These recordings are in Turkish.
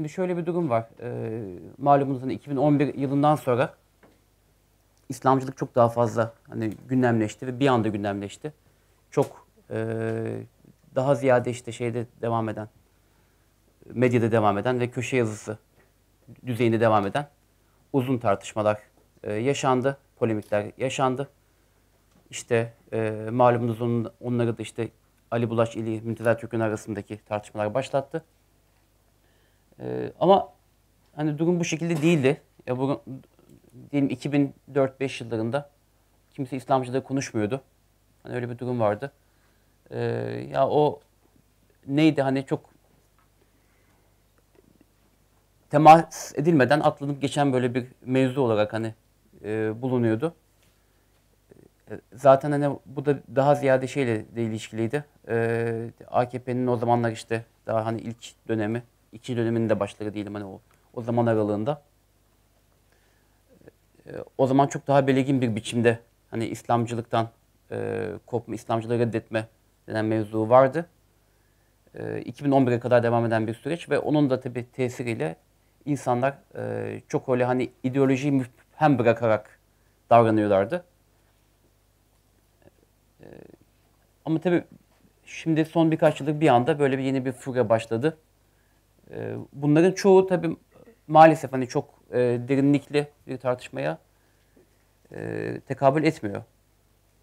Şimdi şöyle bir durum var. E, ee, malumunuz 2011 yılından sonra İslamcılık çok daha fazla hani gündemleşti ve bir anda gündemleşti. Çok e, daha ziyade işte şeyde devam eden, medyada devam eden ve köşe yazısı düzeyinde devam eden uzun tartışmalar e, yaşandı, polemikler yaşandı. İşte e, malumunuz onun, onları da işte Ali Bulaş ile Müntezer Türk'ün arasındaki tartışmalar başlattı. E, ama hani durum bu şekilde değildi. Ya bugün diyelim 2004-5 yıllarında kimse İslamcıda konuşmuyordu. Hani öyle bir durum vardı. E, ya o neydi hani çok temas edilmeden atlanıp geçen böyle bir mevzu olarak hani e, bulunuyordu. Ee, zaten hani bu da daha ziyade şeyle de ilişkiliydi. E, AKP'nin o zamanlar işte daha hani ilk dönemi iki döneminde başları diyelim hani o, o zaman aralığında. E, o zaman çok daha belirgin bir biçimde hani İslamcılıktan e, kopma, İslamcılığı reddetme denen mevzu vardı. E, ee, 2011'e kadar devam eden bir süreç ve onun da tabi tesiriyle insanlar e, çok öyle hani ideolojiyi hem bırakarak davranıyorlardı. Ee, ama tabii şimdi son birkaç yıllık bir anda böyle bir yeni bir furya başladı. Ee, bunların çoğu tabii maalesef hani çok e, derinlikli bir tartışmaya e, tekabül etmiyor.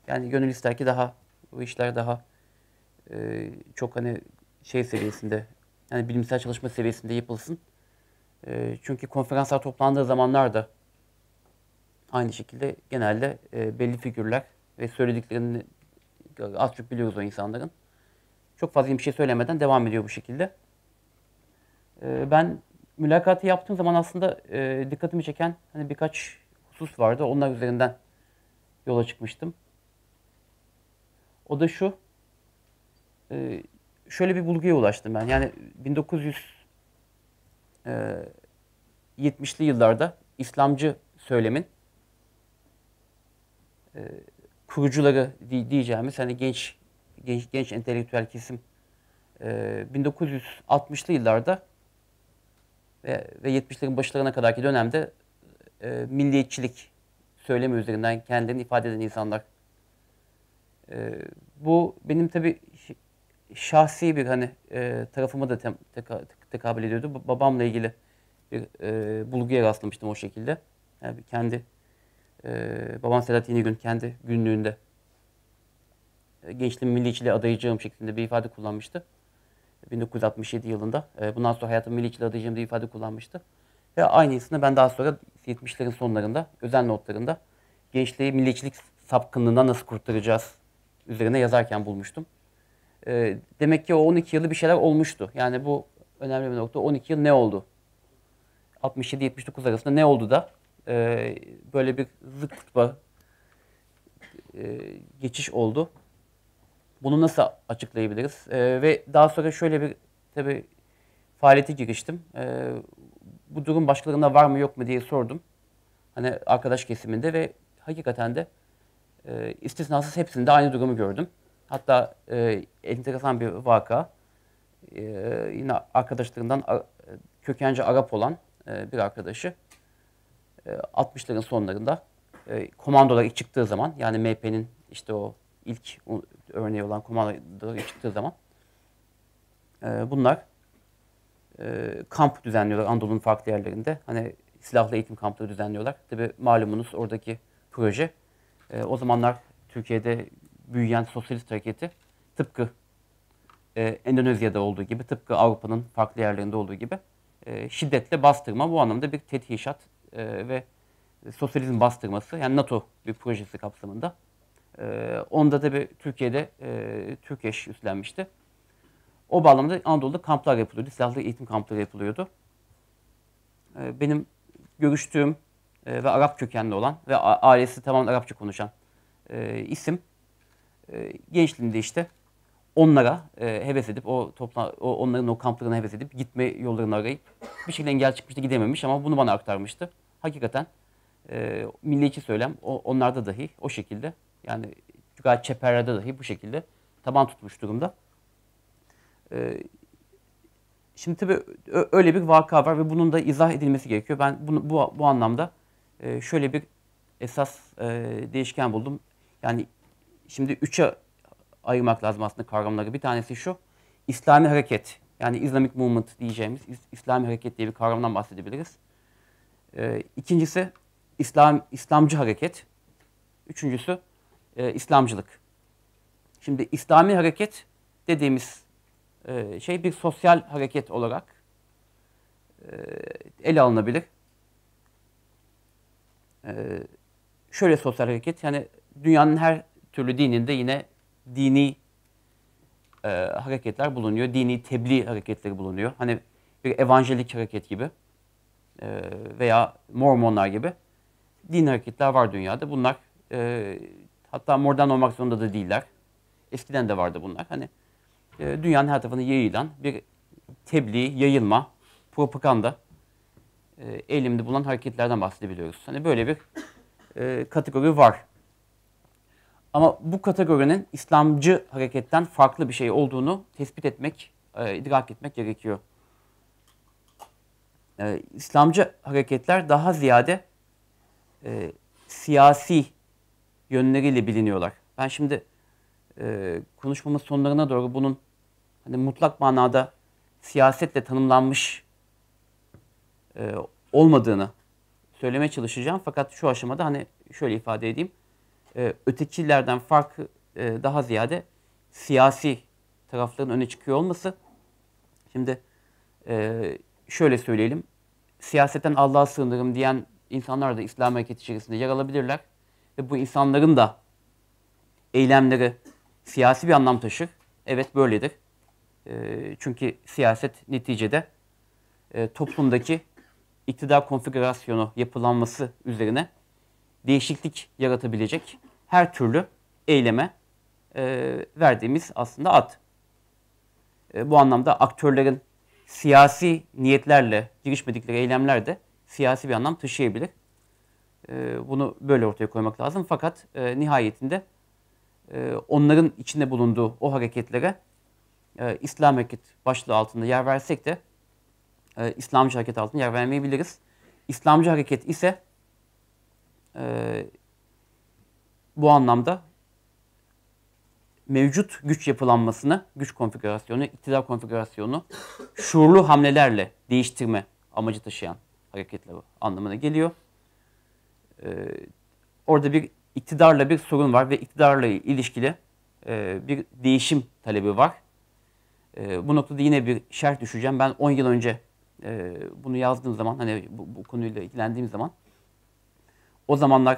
Yani gönül ister ki daha bu işler daha e, çok hani şey seviyesinde yani bilimsel çalışma seviyesinde yapılsın. E, çünkü konferanslar toplandığı zamanlarda aynı şekilde genelde e, belli figürler ve söylediklerini az çok biliyoruz o insanların. Çok fazla bir şey söylemeden devam ediyor bu şekilde. Ee, ben mülakatı yaptığım zaman aslında e, dikkatimi çeken hani birkaç husus vardı. Onlar üzerinden yola çıkmıştım. O da şu. E, şöyle bir bulguya ulaştım ben. Yani 1970'li e, yıllarda İslamcı söylemin e, kurucuları diyeceğimiz hani genç genç genç entelektüel kesim e, 1960'lı yıllarda ve, 70'lerin başlarına kadarki dönemde e, milliyetçilik söylemi üzerinden kendilerini ifade eden insanlar. E, bu benim tabi şahsi bir hani e, tarafıma da tem, teka, tekabül ediyordu. Babamla ilgili bir e, bulguya rastlamıştım o şekilde. Yani kendi e, babam Sedat gün kendi günlüğünde e, gençliğin milliyetçiliğe adayacağım şeklinde bir ifade kullanmıştı. 1967 yılında. E, bundan sonra hayatım Milik'le adayacağım diye ifade kullanmıştı. Ve aynı aynısını ben daha sonra 70'lerin sonlarında özel notlarında gençliği milliçilik sapkınlığından nasıl kurtaracağız üzerine yazarken bulmuştum. E, demek ki o 12 yılı bir şeyler olmuştu. Yani bu önemli bir nokta. 12 yıl ne oldu? 67-79 arasında ne oldu da e, böyle bir zıt kutba geçiş oldu. Bunu nasıl açıklayabiliriz? E, ve daha sonra şöyle bir tabi faaliyete giriştim. E, bu durum başkalarında var mı yok mu diye sordum. Hani arkadaş kesiminde ve hakikaten de e, istisnasız hepsinde aynı durumu gördüm. Hatta e, enteresan bir vaka. E, yine arkadaşlarından kökenci Arap olan e, bir arkadaşı e, 60'ların sonlarında e, komandolar ilk çıktığı zaman yani MP'nin işte o ilk örneği olan kumandaları çıktığı zaman e, bunlar e, kamp düzenliyorlar Anadolu'nun farklı yerlerinde. Hani silahlı eğitim kampları düzenliyorlar. Tabi malumunuz oradaki proje e, o zamanlar Türkiye'de büyüyen sosyalist hareketi tıpkı e, Endonezya'da olduğu gibi, tıpkı Avrupa'nın farklı yerlerinde olduğu gibi e, şiddetle bastırma bu anlamda bir tetkişat e, ve sosyalizm bastırması yani NATO bir projesi kapsamında e, onda bir Türkiye'de e, Türkeş üstlenmişti. O bağlamda Anadolu'da kamplar yapılıyordu. Silahlı eğitim kampları yapılıyordu. E, benim görüştüğüm e, ve Arap kökenli olan ve ailesi tamamen Arapça konuşan e, isim e, gençliğinde işte onlara e, heves edip o topla o, onların o kamplarına heves edip gitme yollarını arayıp bir şekilde engel çıkmıştı gidememiş ama bunu bana aktarmıştı. Hakikaten e, milliyetçi söylem o, onlarda dahi o şekilde yani gayet çeperlerde dahi bu şekilde taban tutmuş durumda. Ee, şimdi tabii öyle bir vaka var ve bunun da izah edilmesi gerekiyor. Ben bunu, bu, bu anlamda e, şöyle bir esas e, değişken buldum. Yani şimdi üçe ayırmak lazım aslında kavramları. Bir tanesi şu, İslami hareket. Yani Islamic Movement diyeceğimiz İslami hareket diye bir kavramdan bahsedebiliriz. Ee, ikincisi İslam İslamcı hareket. Üçüncüsü e, İslamcılık. Şimdi İslami hareket dediğimiz e, şey bir sosyal hareket olarak e, ele alınabilir. E, şöyle sosyal hareket yani dünyanın her türlü dininde yine dini e, hareketler bulunuyor. Dini tebliğ hareketleri bulunuyor. Hani bir evanjelik hareket gibi e, veya mormonlar gibi din hareketler var dünyada. Bunlar e, Hatta modern olmak zorunda da değiller. Eskiden de vardı bunlar. Hani e, dünyanın her tarafına yayılan bir tebliğ, yayılma, propaganda e, elimde bulunan hareketlerden bahsedebiliyoruz. Hani böyle bir e, kategori var. Ama bu kategorinin İslamcı hareketten farklı bir şey olduğunu tespit etmek, e, idrak etmek gerekiyor. E, İslamcı hareketler daha ziyade e, siyasi yönleriyle biliniyorlar. Ben şimdi e, konuşmamın sonlarına doğru bunun hani mutlak manada siyasetle tanımlanmış e, olmadığını söylemeye çalışacağım. Fakat şu aşamada hani şöyle ifade edeyim. E, ötekilerden farkı e, daha ziyade siyasi tarafların öne çıkıyor olması. Şimdi e, şöyle söyleyelim. Siyasetten Allah'a sığınırım diyen insanlar da İslam hareketi içerisinde yer alabilirler ve bu insanların da eylemleri siyasi bir anlam taşır. Evet böyledir. Ee, çünkü siyaset neticede e, toplumdaki iktidar konfigürasyonu yapılanması üzerine değişiklik yaratabilecek her türlü eyleme e, verdiğimiz aslında ad. E, bu anlamda aktörlerin siyasi niyetlerle girişmedikleri eylemler de siyasi bir anlam taşıyabilir. Ee, bunu böyle ortaya koymak lazım. Fakat e, nihayetinde e, onların içinde bulunduğu o hareketlere e, İslam hareket başlığı altında yer versek de e, İslamcı hareket altında yer vermeyebiliriz. İslamcı hareket ise e, bu anlamda mevcut güç yapılanmasını, güç konfigürasyonu, iktidar konfigürasyonu şuurlu hamlelerle değiştirme amacı taşıyan hareketler anlamına geliyor e, orada bir iktidarla bir sorun var ve iktidarla ilişkili e, bir değişim talebi var. E, bu noktada yine bir şart düşeceğim. Ben 10 yıl önce e, bunu yazdığım zaman, hani bu, bu konuyla ilgilendiğim zaman, o zamanlar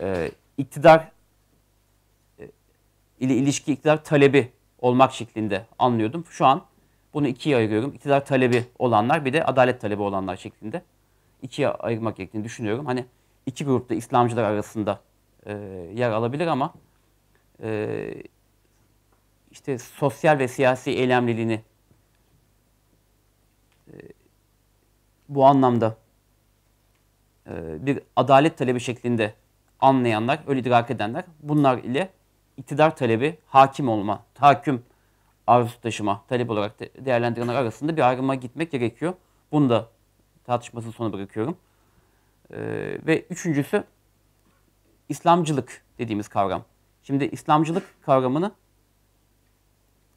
e, iktidar e, ile ilişki iktidar talebi olmak şeklinde anlıyordum. Şu an bunu ikiye ayırıyorum. İktidar talebi olanlar bir de adalet talebi olanlar şeklinde ikiye ayırmak gerektiğini düşünüyorum. Hani iki grupta İslamcılar arasında e, yer alabilir ama e, işte sosyal ve siyasi eylemliliğini e, bu anlamda e, bir adalet talebi şeklinde anlayanlar, öyle idrak edenler bunlar ile iktidar talebi, hakim olma, tahakküm arzusu taşıma, talep olarak de değerlendirenler arasında bir ayrıma gitmek gerekiyor. Bunu da tartışmasının sona bırakıyorum. Ee, ve üçüncüsü İslamcılık dediğimiz kavram. Şimdi İslamcılık kavramını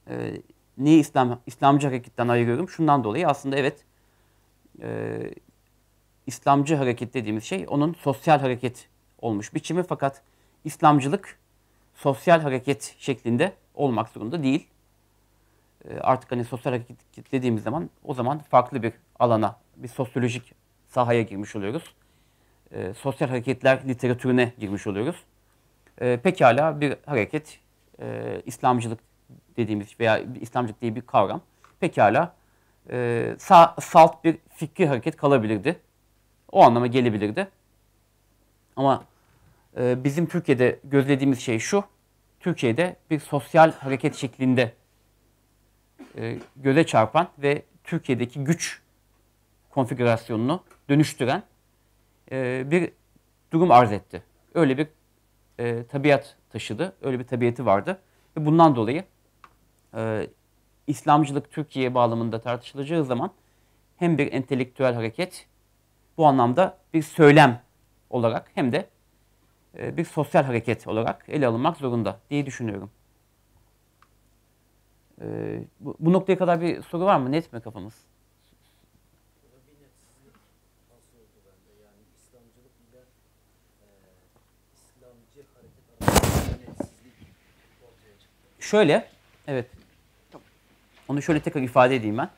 e, niye İslam İslamcı hareketten ayırıyorum? Şundan dolayı aslında evet e, İslamcı hareket dediğimiz şey onun sosyal hareket olmuş biçimi fakat İslamcılık sosyal hareket şeklinde olmak zorunda değil. E, artık hani sosyal hareket dediğimiz zaman o zaman farklı bir alana, bir sosyolojik sahaya girmiş oluyoruz e, sosyal hareketler literatürüne girmiş oluyoruz. E, pekala bir hareket, e, İslamcılık dediğimiz veya İslamcılık diye bir kavram. Pekala e, sa, salt bir fikri hareket kalabilirdi. O anlama gelebilirdi. Ama e, bizim Türkiye'de gözlediğimiz şey şu. Türkiye'de bir sosyal hareket şeklinde e, göze çarpan ve Türkiye'deki güç konfigürasyonunu dönüştüren e, bir durum arz etti. Öyle bir e, tabiat taşıdı. Öyle bir tabiatı vardı. Ve bundan dolayı e, İslamcılık Türkiye bağlamında tartışılacağı zaman hem bir entelektüel hareket bu anlamda bir söylem olarak hem de e, bir sosyal hareket olarak ele alınmak zorunda diye düşünüyorum. E, bu, bu noktaya kadar bir soru var mı? Net mi kafamız? Şöyle, evet. Onu şöyle tekrar ifade edeyim ben.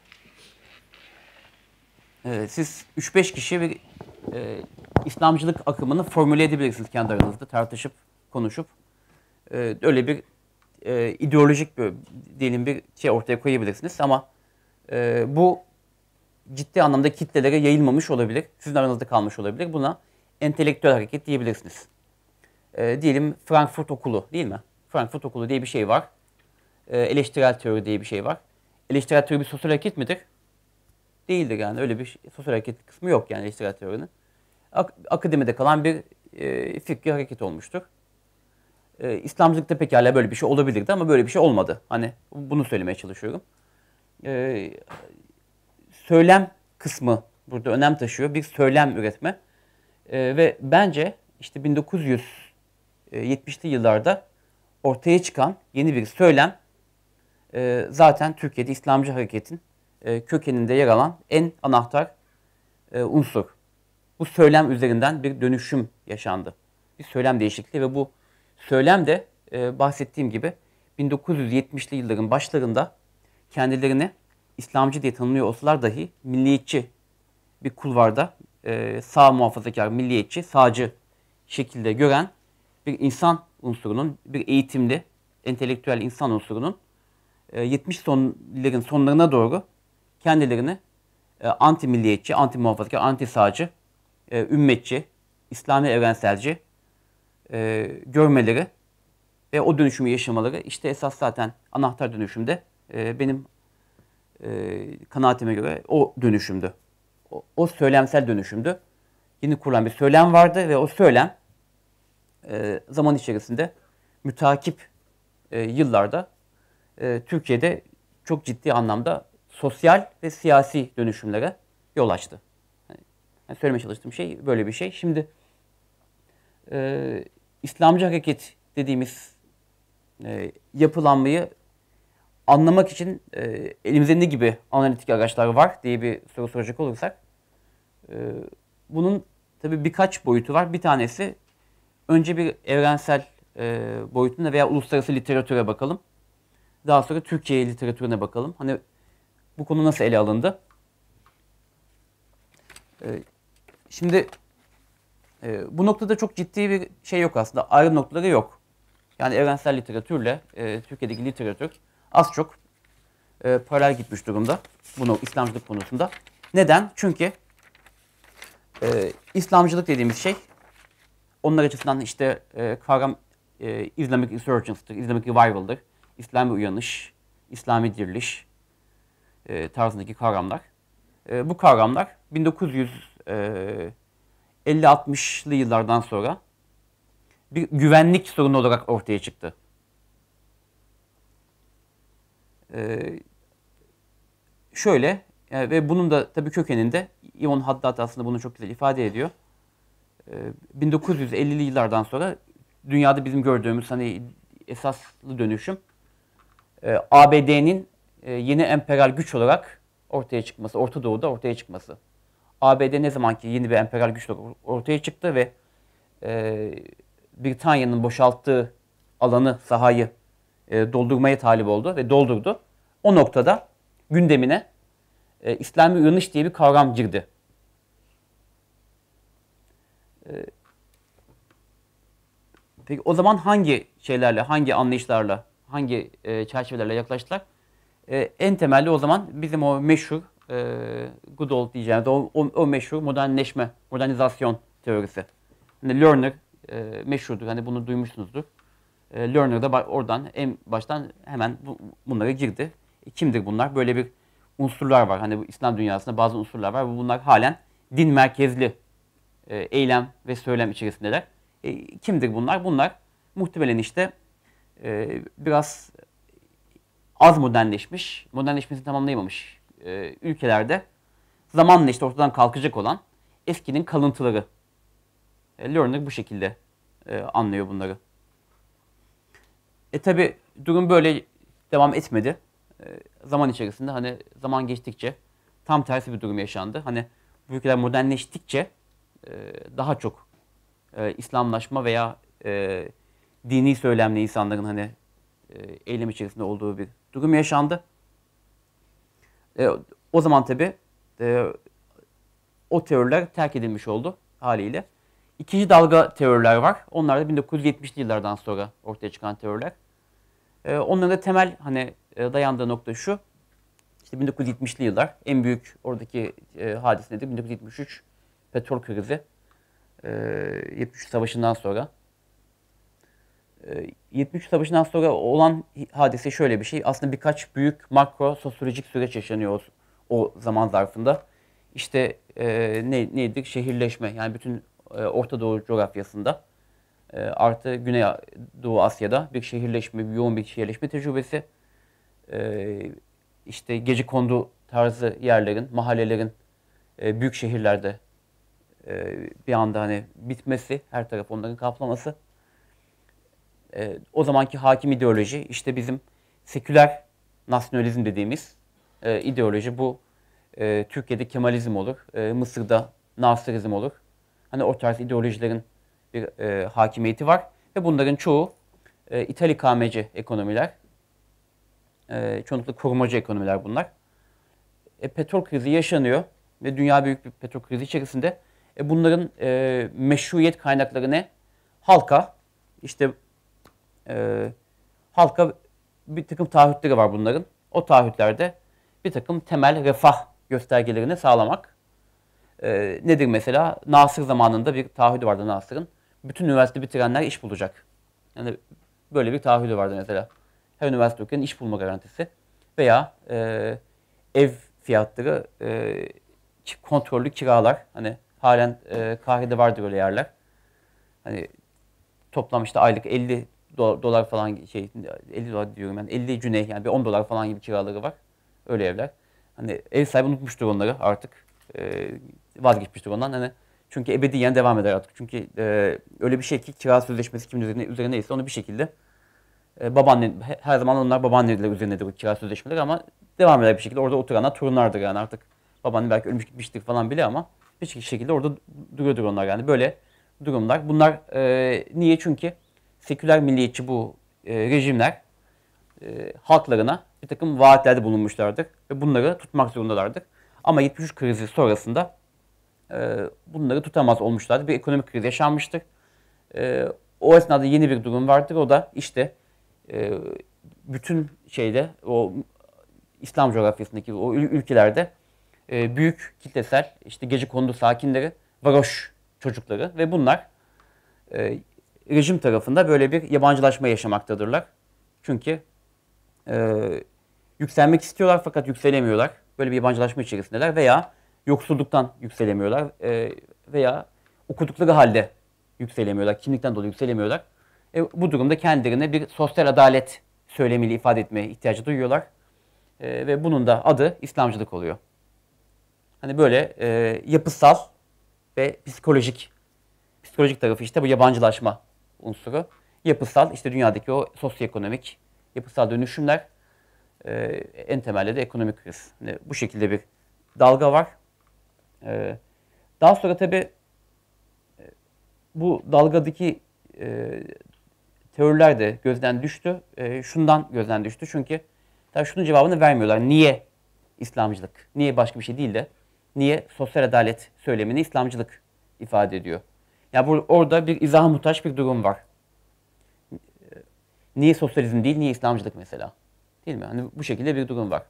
Evet, siz 3-5 kişi bir e, İslamcılık akımını formüle edebilirsiniz kendi aranızda tartışıp, konuşup. E, öyle bir e, ideolojik bir, diyelim bir şey ortaya koyabilirsiniz ama e, bu ciddi anlamda kitlelere yayılmamış olabilir, sizin aranızda kalmış olabilir. Buna entelektüel hareket diyebilirsiniz. E, diyelim Frankfurt Okulu değil mi? Frankfurt Okulu diye bir şey var. Ee, eleştirel teori diye bir şey var. Eleştirel teori bir sosyal hareket midir? Değildir yani öyle bir şey, sosyal hareket kısmı yok yani eleştirel teorinin. Ak- akademide kalan bir e, fikri hareket olmuştur. E, İslamcılıkta pekala böyle bir şey olabilirdi ama böyle bir şey olmadı. Hani bunu söylemeye çalışıyorum. E, söylem kısmı burada önem taşıyor. Bir söylem üretme. E, ve bence işte 1970'li e, yıllarda ortaya çıkan yeni bir söylem ee, zaten Türkiye'de İslamcı hareketin e, kökeninde yer alan en anahtar e, unsur. Bu söylem üzerinden bir dönüşüm yaşandı. Bir söylem değişikliği ve bu söylem de e, bahsettiğim gibi 1970'li yılların başlarında kendilerini İslamcı diye tanımlıyor olsalar dahi milliyetçi bir kulvarda e, sağ muhafazakar, milliyetçi, sağcı şekilde gören bir insan unsurunun, bir eğitimli, entelektüel insan unsurunun 70 e, sonların sonlarına doğru kendilerini e, anti milliyetçi, anti muhafazakar, anti sağcı, e, ümmetçi, İslami evrenselci görmeleri ve o dönüşümü yaşamaları işte esas zaten anahtar dönüşümde benim kanaatime göre o dönüşümdü. O, o söylemsel dönüşümdü. Yeni kurulan bir söylem vardı ve o söylem zaman içerisinde mütakip yıllarda e, Türkiye'de çok ciddi anlamda sosyal ve siyasi dönüşümlere yol açtı. Yani söylemeye çalıştığım şey böyle bir şey. Şimdi e, İslamcı hareket dediğimiz e, yapılanmayı anlamak için e, elimizde ne gibi analitik araçlar var diye bir soru soracak olursak e, bunun tabii birkaç boyutu var. Bir tanesi önce bir evrensel e, boyutuna veya uluslararası literatüre bakalım. Daha sonra Türkiye literatürüne bakalım. Hani bu konu nasıl ele alındı? Ee, şimdi e, bu noktada çok ciddi bir şey yok aslında. Ayrım noktaları yok. Yani evrensel literatürle e, Türkiye'deki literatür az çok e, paralel gitmiş durumda. Bunu İslamcılık konusunda. Neden? Çünkü e, İslamcılık dediğimiz şey onlar açısından işte e, kavram e, Islamic Insurgence'dır, Islamic Revival'dır İslami uyanış, İslami diriliş e, tarzındaki kavramlar. E, bu kavramlar 1950-60'lı e, yıllardan sonra bir güvenlik sorunu olarak ortaya çıktı. Ee, şöyle yani e, ve bunun da tabii kökeninde İmam Haddad aslında bunu çok güzel ifade ediyor. Ee, 1950'li yıllardan sonra dünyada bizim gördüğümüz hani esaslı dönüşüm e, ABD'nin e, yeni emperyal güç olarak ortaya çıkması, Orta Doğu'da ortaya çıkması. ABD ne zaman ki yeni bir emperyal güç ortaya çıktı ve e, Britanya'nın boşalttığı alanı, sahayı e, doldurmaya talip oldu ve doldurdu. O noktada gündemine e, İslami uyanış diye bir kavram girdi. E, peki o zaman hangi şeylerle, hangi anlayışlarla hangi e, çerçevelerle yaklaştılar? E, en temelli o zaman bizim o meşhur e, good old diyeceğimiz o, o, o meşhur modernleşme, modernizasyon teorisi. Yani Lerner e, meşhurdur. Hani bunu duymuşsunuzdur. E, Lerner de oradan en baştan hemen bu, bunlara girdi. E, kimdir bunlar? Böyle bir unsurlar var. Hani bu İslam dünyasında bazı unsurlar var. Bunlar halen din merkezli e, eylem ve söylem içerisindeler. E, kimdir bunlar? Bunlar muhtemelen işte e, biraz az modernleşmiş, modernleşmesini tamamlayamamış e, ülkelerde zamanla işte ortadan kalkacak olan eskinin kalıntıları. E, bu şekilde e, anlıyor bunları. E tabi durum böyle devam etmedi. zaman içerisinde hani zaman geçtikçe tam tersi bir durum yaşandı. Hani bu ülkeler modernleştikçe daha çok İslamlaşma veya e, dini söylemle insanların hani e, eylem içerisinde olduğu bir durum yaşandı. E, o zaman tabi e, o teoriler terk edilmiş oldu haliyle. İkinci dalga teoriler var. Onlar da 1970'li yıllardan sonra ortaya çıkan teoriler. E, onların da temel hani e, dayandığı nokta şu. İşte 1970'li yıllar en büyük oradaki e, hadise nedir? 1973 petrol krizi. E, 73 savaşından sonra 73 ee, Savaşı'ndan sonra olan hadise şöyle bir şey. Aslında birkaç büyük makro sosyolojik süreç yaşanıyor o, zaman zarfında. İşte e, ne, neydi? Şehirleşme. Yani bütün e, Orta Doğu coğrafyasında e, artı Güney Doğu Asya'da bir şehirleşme, bir yoğun bir şehirleşme tecrübesi. E, işte gece kondu tarzı yerlerin, mahallelerin e, büyük şehirlerde e, bir anda hani bitmesi, her taraf onların kaplaması e, o zamanki hakim ideoloji işte bizim seküler nasyonalizm dediğimiz e, ideoloji bu e, Türkiye'de Kemalizm olur, e, Mısır'da Nasırizm olur. Hani o tarz ideolojilerin bir e, hakimiyeti var ve bunların çoğu e, ithal ikameci ekonomiler, e, çoğunlukla korumacı ekonomiler bunlar. E, petrol krizi yaşanıyor ve dünya büyük bir petrol krizi içerisinde. E, bunların e, meşruiyet kaynakları ne? Halka, işte e, halka bir takım taahhütleri var bunların. O taahhütlerde bir takım temel refah göstergelerini sağlamak. E, nedir mesela? Nasır zamanında bir taahhüdü vardı Nasır'ın. Bütün üniversite bitirenler iş bulacak. Yani böyle bir taahhüdü vardı mesela. Her üniversite okuyanın iş bulma garantisi. Veya e, ev fiyatları, e, kontrollü kiralar. Hani halen e, Kahire'de vardır öyle yerler. Hani toplam işte aylık 50 dolar falan şey 50 dolar diyorum ben. 50 cüney yani bir 10 dolar falan gibi kiraları var. Öyle evler. Hani ev sahibi unutmuştur onları artık. E, vazgeçmiştir ondan. Hani çünkü ebediyen devam eder artık. Çünkü e, öyle bir şey ki kira sözleşmesi kimin üzerine, üzerineyse onu bir şekilde e, babaannen, her zaman onlar babaanneler üzerinedir bu kira sözleşmeleri ama devam eder bir şekilde. Orada oturanlar torunlardır yani artık. Babaanne belki ölmüş gitmiştir falan bile ama bir şekilde orada duruyordur onlar yani. Böyle durumlar. Bunlar e, niye? Çünkü seküler milliyetçi bu e, rejimler e, halklarına bir takım vaatlerde bulunmuşlardır ve bunları tutmak zorundalardır. Ama 73 krizi sonrasında e, bunları tutamaz olmuşlardı. Bir ekonomik kriz yaşanmıştır. E, o esnada yeni bir durum vardır. O da işte e, bütün şeyde o İslam coğrafyasındaki o ülkelerde e, büyük kitlesel işte gece kondu sakinleri, varoş çocukları ve bunlar e, rejim tarafında böyle bir yabancılaşma yaşamaktadırlar. Çünkü e, yükselmek istiyorlar fakat yükselemiyorlar. Böyle bir yabancılaşma içerisindeler veya yoksulluktan yükselemiyorlar e, veya okudukları halde yükselemiyorlar, kimlikten dolayı yükselemiyorlar. E, bu durumda kendilerine bir sosyal adalet söylemiyle ifade etmeye ihtiyacı duyuyorlar. E, ve bunun da adı İslamcılık oluyor. Hani böyle e, yapısal ve psikolojik, psikolojik tarafı işte bu yabancılaşma unsuru yapısal işte dünyadaki o sosyoekonomik yapısal dönüşümler e, en temelde de ekonomik kriz. Yani bu şekilde bir dalga var. E, daha sonra tabi e, bu dalgadaki e, teoriler de gözden düştü. E, şundan gözden düştü çünkü tabii şunun cevabını vermiyorlar. Niye İslamcılık? Niye başka bir şey değil de niye sosyal adalet söylemini İslamcılık ifade ediyor? Ya bu, orada bir izah muhtaç bir durum var. Ee, niye sosyalizm değil, niye İslamcılık mesela? Değil mi? Hani bu şekilde bir durum var.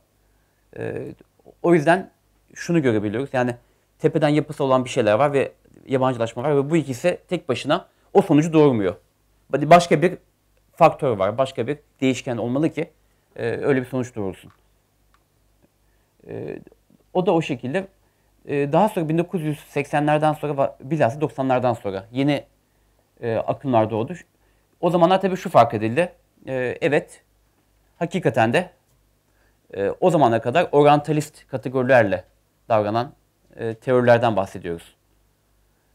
Ee, o yüzden şunu görebiliyoruz. Yani tepeden yapısı olan bir şeyler var ve yabancılaşma var ve bu ikisi tek başına o sonucu doğurmuyor. Başka bir faktör var, başka bir değişken olmalı ki e, öyle bir sonuç doğursun. E, ee, o da o şekilde ee, daha sonra 1980'lerden sonra bilhassa 90'lardan sonra yeni e, akımlar doğdu. O zamanlar tabii şu fark edildi. E, evet, hakikaten de e, o zamana kadar oryantalist kategorilerle davranan e, teorilerden bahsediyoruz.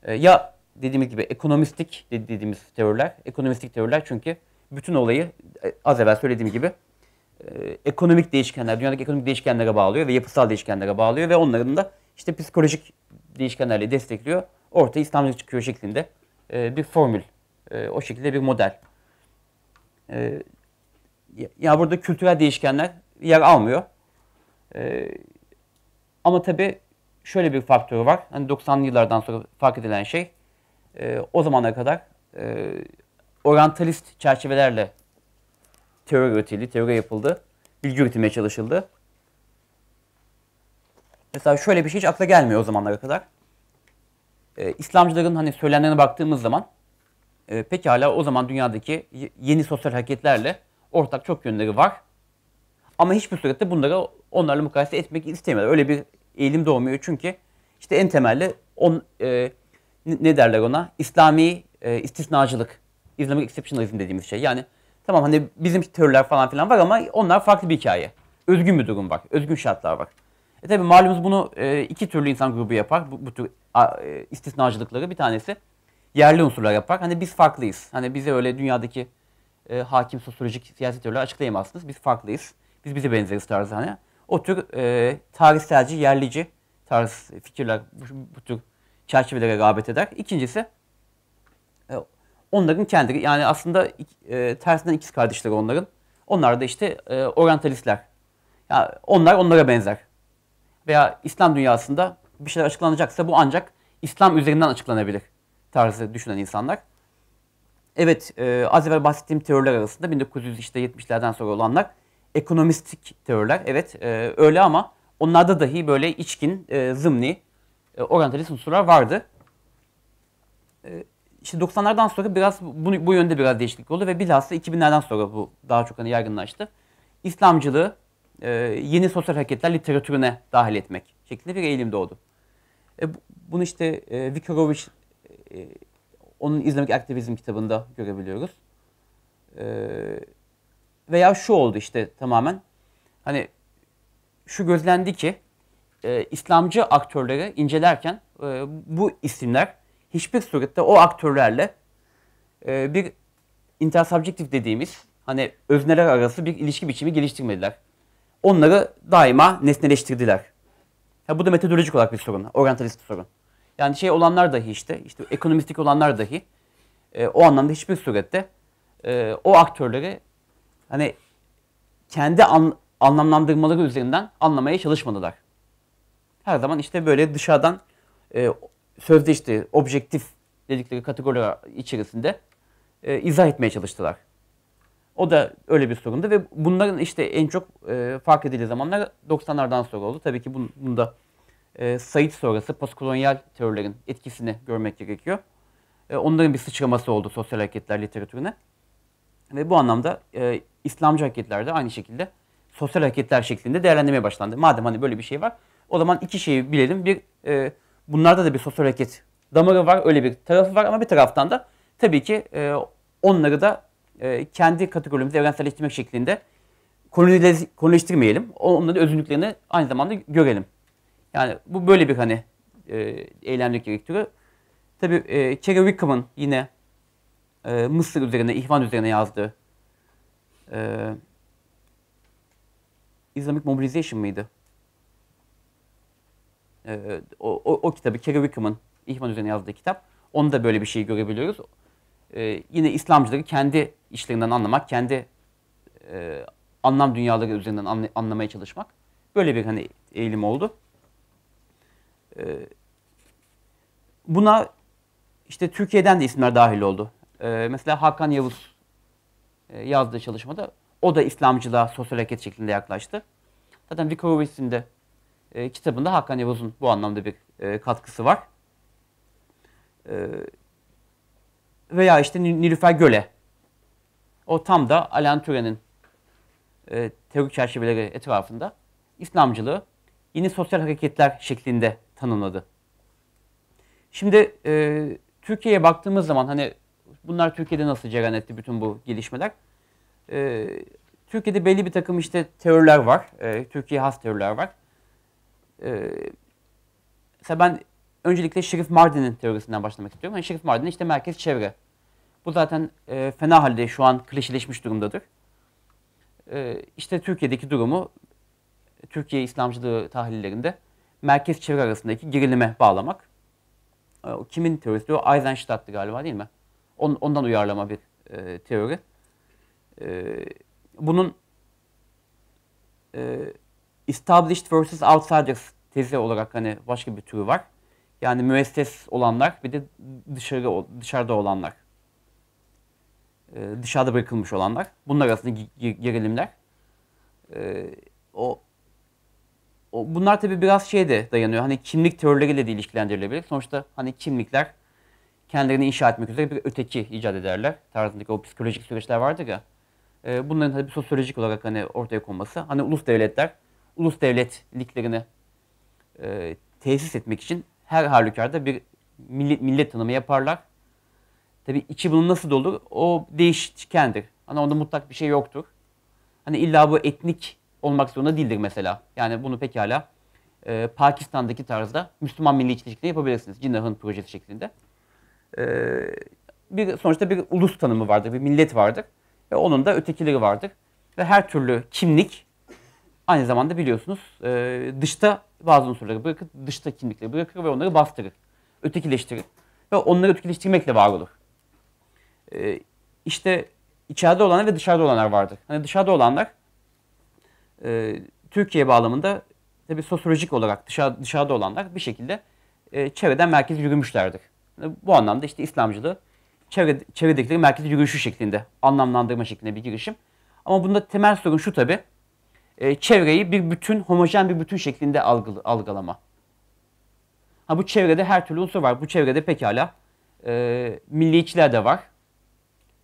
E, ya dediğimiz gibi ekonomistik dediğimiz teoriler, ekonomistik teoriler çünkü bütün olayı e, az evvel söylediğim gibi e, ekonomik değişkenler, dünyadaki ekonomik değişkenlere bağlıyor ve yapısal değişkenlere bağlıyor ve onların da işte psikolojik değişkenlerle destekliyor. Ortaya İstanbul çıkıyor şeklinde e, bir formül. E, o şekilde bir model. E, ya burada kültürel değişkenler yer almıyor. E, ama tabii şöyle bir faktör var. Hani 90'lı yıllardan sonra fark edilen şey e, o zamana kadar e, oryantalist çerçevelerle teori üretildi, teori yapıldı, bilgi üretilmeye çalışıldı. Mesela şöyle bir şey hiç akla gelmiyor o zamanlara kadar. Ee, İslamcıların hani söylemlerine baktığımız zaman e, pekala o zaman dünyadaki yeni sosyal hareketlerle ortak çok yönleri var. Ama hiçbir surette bunları onlarla mukayese etmek istemiyorlar. Öyle bir eğilim doğmuyor çünkü işte en temelde on, e, ne derler ona? İslami e, istisnacılık, Islamic exceptionalism dediğimiz şey. Yani tamam hani bizim terörler falan filan var ama onlar farklı bir hikaye. Özgün bir durum var, özgün şartlar var. E tabi malumunuz bunu e, iki türlü insan grubu yapar. Bu, bu tür a, e, istisnacılıkları bir tanesi yerli unsurlar yapar. Hani biz farklıyız. Hani bize öyle dünyadaki e, hakim sosyolojik siyasi teoriler açıklayamazsınız. Biz farklıyız. Biz bize benzeriz tarzı hani. O tür e, tarihselci, yerlici tarz fikirler bu, bu tür çerçevelere rağbet eder. İkincisi e, onların kendileri yani aslında e, tersinden ikiz kardeşleri onların. Onlar da işte e, oryantalistler. Yani onlar onlara benzer veya İslam dünyasında bir şeyler açıklanacaksa bu ancak İslam üzerinden açıklanabilir tarzı düşünen insanlar. Evet, e, az evvel bahsettiğim teoriler arasında 1970'lerden sonra olanlar ekonomistik teoriler. Evet, e, öyle ama onlarda dahi böyle içkin, e, zımni, e, oryantalist unsurlar vardı. E, işte 90'lardan sonra biraz bu, bu yönde biraz değişiklik oldu ve bilhassa 2000'lerden sonra bu daha çok hani yaygınlaştı. İslamcılığı e, yeni sosyal hareketler literatürüne dahil etmek şeklinde bir eğilim doğdu. E, bunu işte e, Vikorovic, e, onun İzlamik Aktivizm kitabında görebiliyoruz. E, veya şu oldu işte tamamen. Hani şu gözlendi ki e, İslamcı aktörleri incelerken e, bu isimler hiçbir surette o aktörlerle e, bir intersubjektif dediğimiz hani özneler arası bir ilişki biçimi geliştirmediler onları daima nesneleştirdiler. Ya bu da metodolojik olarak bir sorun, oryantalist sorun. Yani şey olanlar dahi işte, işte ekonomistik olanlar dahi e, o anlamda hiçbir surette e, o aktörleri hani kendi an, anlamlandırmaları üzerinden anlamaya çalışmadılar. Her zaman işte böyle dışarıdan e, sözde işte objektif dedikleri kategoriler içerisinde e, izah etmeye çalıştılar. O da öyle bir sorundu ve bunların işte en çok e, fark edildiği zamanlar 90'lardan sonra oldu. Tabii ki bun, bunda e, Said sonrası postkolonyal teorilerin etkisini görmek gerekiyor. E, onların bir sıçraması oldu sosyal hareketler literatürüne. Ve bu anlamda e, İslamcı hareketler de aynı şekilde sosyal hareketler şeklinde değerlendirmeye başlandı. Madem hani böyle bir şey var o zaman iki şeyi bilelim. Bir e, bunlarda da bir sosyal hareket damarı var öyle bir tarafı var ama bir taraftan da tabii ki e, onları da e, kendi kategorimizi evrenselleştirmek şeklinde kolonileştirmeyelim. Onların özgünlüklerini aynı zamanda görelim. Yani bu böyle bir hani e, eylemlik gerektiriyor. Tabii e, Kerry Wickham'ın yine e, Mısır üzerine, İhvan üzerine yazdığı e, Islamic Mobilization mıydı? E, o, o, o kitabı Kerry Wickham'ın İhvan üzerine yazdığı kitap. Onu da böyle bir şey görebiliyoruz e, yine İslamcıları kendi işlerinden anlamak, kendi e, anlam dünyaları üzerinden anla, anlamaya çalışmak böyle bir hani eğilim oldu. E, buna işte Türkiye'den de isimler dahil oldu. E, mesela Hakan Yavuz e, yazdığı çalışmada o da İslamcılığa sosyal hareket şeklinde yaklaştı. Zaten Recovery'sin de e, kitabında Hakan Yavuz'un bu anlamda bir e, katkısı var. E, veya işte Nilüfer Göle. O tam da Alan Turing'in e, teorik çerçeveleri etrafında İslamcılığı yeni sosyal hareketler şeklinde tanımladı. Şimdi e, Türkiye'ye baktığımız zaman hani bunlar Türkiye'de nasıl cereyan etti bütün bu gelişmeler? E, Türkiye'de belli bir takım işte teoriler var. E, Türkiye has teoriler var. E, mesela ben öncelikle Şerif Mardin'in teorisinden başlamak istiyorum. Yani Şerif Mardin işte merkez çevre. Bu zaten e, fena halde şu an klişeleşmiş durumdadır. E, işte Türkiye'deki durumu Türkiye İslamcılığı tahlillerinde merkez çevre arasındaki gerilime bağlamak. E, kimin teorisi o? Eisenstadt'tı galiba değil mi? On, ondan uyarlama bir e, teori. E, bunun e, established versus outsiders tezi olarak hani başka bir türü var. Yani müesses olanlar bir de dışarı dışarıda olanlar. Ee, dışarıda bırakılmış olanlar. Bunlar arasında gerilimler. Ee, o, o bunlar tabii biraz şeye de dayanıyor. Hani kimlik teorileriyle de ilişkilendirilebilir. Sonuçta hani kimlikler kendilerini inşa etmek üzere bir öteki icat ederler. Tarzındaki o psikolojik süreçler vardır ya. E, bunların tabii sosyolojik olarak hani ortaya konması. Hani ulus devletler ulus devletliklerini e, tesis etmek için her halükarda bir millet, millet tanımı yaparlar. Tabii içi bunun nasıl dolu O değişkendir. Ama hani onda mutlak bir şey yoktur. Hani illa bu etnik olmak zorunda değildir mesela. Yani bunu pekala e, Pakistan'daki tarzda Müslüman milliyetçilik şeklinde yapabilirsiniz. Cinnah'ın projesi şeklinde. E, bir Sonuçta bir ulus tanımı vardır, bir millet vardır. Ve onun da ötekileri vardır. Ve her türlü kimlik aynı zamanda biliyorsunuz e, dışta bazı unsurları bırakır, dışta kimlikleri bırakır ve onları bastırır, ötekileştirir. Ve onları ötekileştirmekle var olur. Ee, işte içeride olanlar ve dışarıda olanlar vardır. Hani dışarıda olanlar e, Türkiye bağlamında tabii sosyolojik olarak dışarı, dışarıda olanlar bir şekilde e, çevreden merkeze yürümüşlerdir. Yani bu anlamda işte İslamcılığı çevre, çevredekileri merkeze yürüyüşü şeklinde, anlamlandırma şeklinde bir girişim. Ama bunda temel sorun şu tabii. E, çevreyi bir bütün, homojen bir bütün şeklinde algı, algılama. Ha bu çevrede her türlü unsur var. Bu çevrede pekala e, milliyetçiler de var,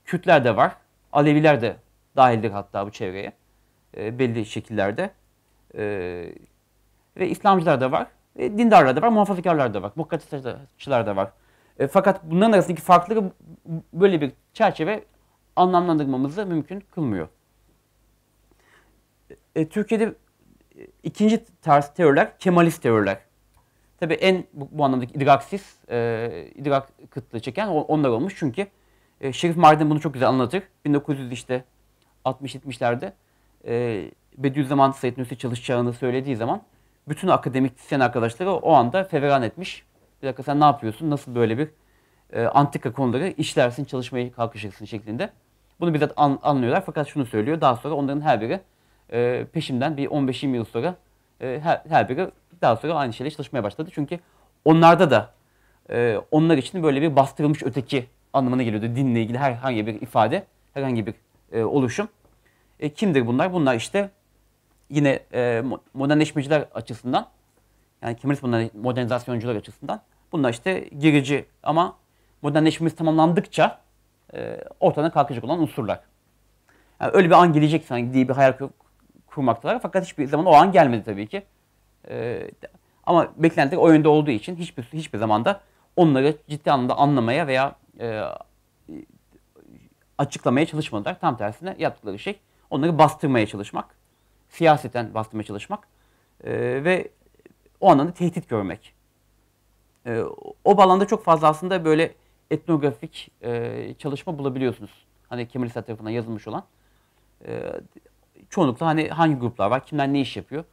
Kürtler de var, Aleviler de dahildir hatta bu çevreye e, belli şekillerde. E, ve İslamcılar da var, e, dindarlar da var, muhafazakarlar da var, demokratikçiler da var. E, fakat bunların arasındaki farkları böyle bir çerçeve anlamlandırmamızı mümkün kılmıyor e, Türkiye'de e, ikinci tarz teoriler Kemalist teoriler. Tabii en bu, bu anlamdaki idraksiz, e, idrak kıtlığı çeken onlar olmuş. Çünkü e, Şerif Mardin bunu çok güzel anlatır. 1900 işte 60-70'lerde e, Bediüzzaman Said Nursi çalışacağını söylediği zaman bütün akademisyen arkadaşları o anda feveran etmiş. Bir dakika sen ne yapıyorsun? Nasıl böyle bir e, antika konuları işlersin, çalışmaya kalkışırsın şeklinde. Bunu bizzat an, anlıyorlar fakat şunu söylüyor. Daha sonra onların her biri e, peşimden bir 15-20 yıl sonra e, her, her biri daha sonra aynı şeyle çalışmaya başladı. Çünkü onlarda da e, onlar için böyle bir bastırılmış öteki anlamına geliyordu. Dinle ilgili herhangi bir ifade, herhangi bir e, oluşum. E, kimdir bunlar? Bunlar işte yine e, modernleşmeciler açısından, yani Kemalist modernizasyoncular açısından bunlar işte girici ama modernleşmemiz tamamlandıkça e, ortadan kalkacak olan unsurlar. Yani öyle bir an gelecek sanki diye bir hayal kurmaktalar. Fakat hiçbir zaman o an gelmedi tabii ki. Ee, ama beklentiler o yönde olduğu için hiçbir hiçbir zaman da onları ciddi anlamda anlamaya veya e, açıklamaya çalışmadılar. Tam tersine yaptıkları şey onları bastırmaya çalışmak. Siyaseten bastırmaya çalışmak. E, ve o anlamda tehdit görmek. E, o balanda çok fazla aslında böyle etnografik e, çalışma bulabiliyorsunuz. Hani Kemalistler tarafından yazılmış olan. E, çoğunlukla hani hangi gruplar var, kimler ne iş yapıyor.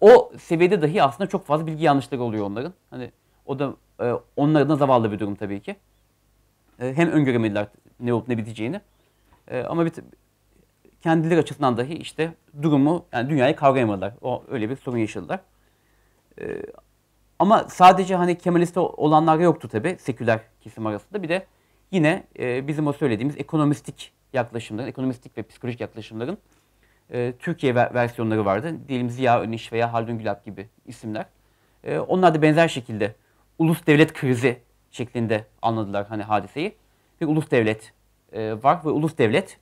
O seviyede dahi aslında çok fazla bilgi yanlışları oluyor onların. Hani o da e, onların da zavallı bir durum tabii ki. E, hem öngöremediler ne olup ne biteceğini. E, ama bir, kendileri açısından dahi işte durumu yani dünyayı kavrayamadılar. O öyle bir sorun yaşadılar. E, ama sadece hani Kemalist olanlar yoktu tabii, seküler kesim arasında. Bir de yine e, bizim o söylediğimiz ekonomistik yaklaşımların, ekonomistik ve psikolojik yaklaşımların e, Türkiye versiyonları vardı. Diyelim Ziya Öniş veya Haldun Gülap gibi isimler. E, onlar da benzer şekilde ulus devlet krizi şeklinde anladılar hani hadiseyi. Bir ulus devlet e, var ve ulus devlet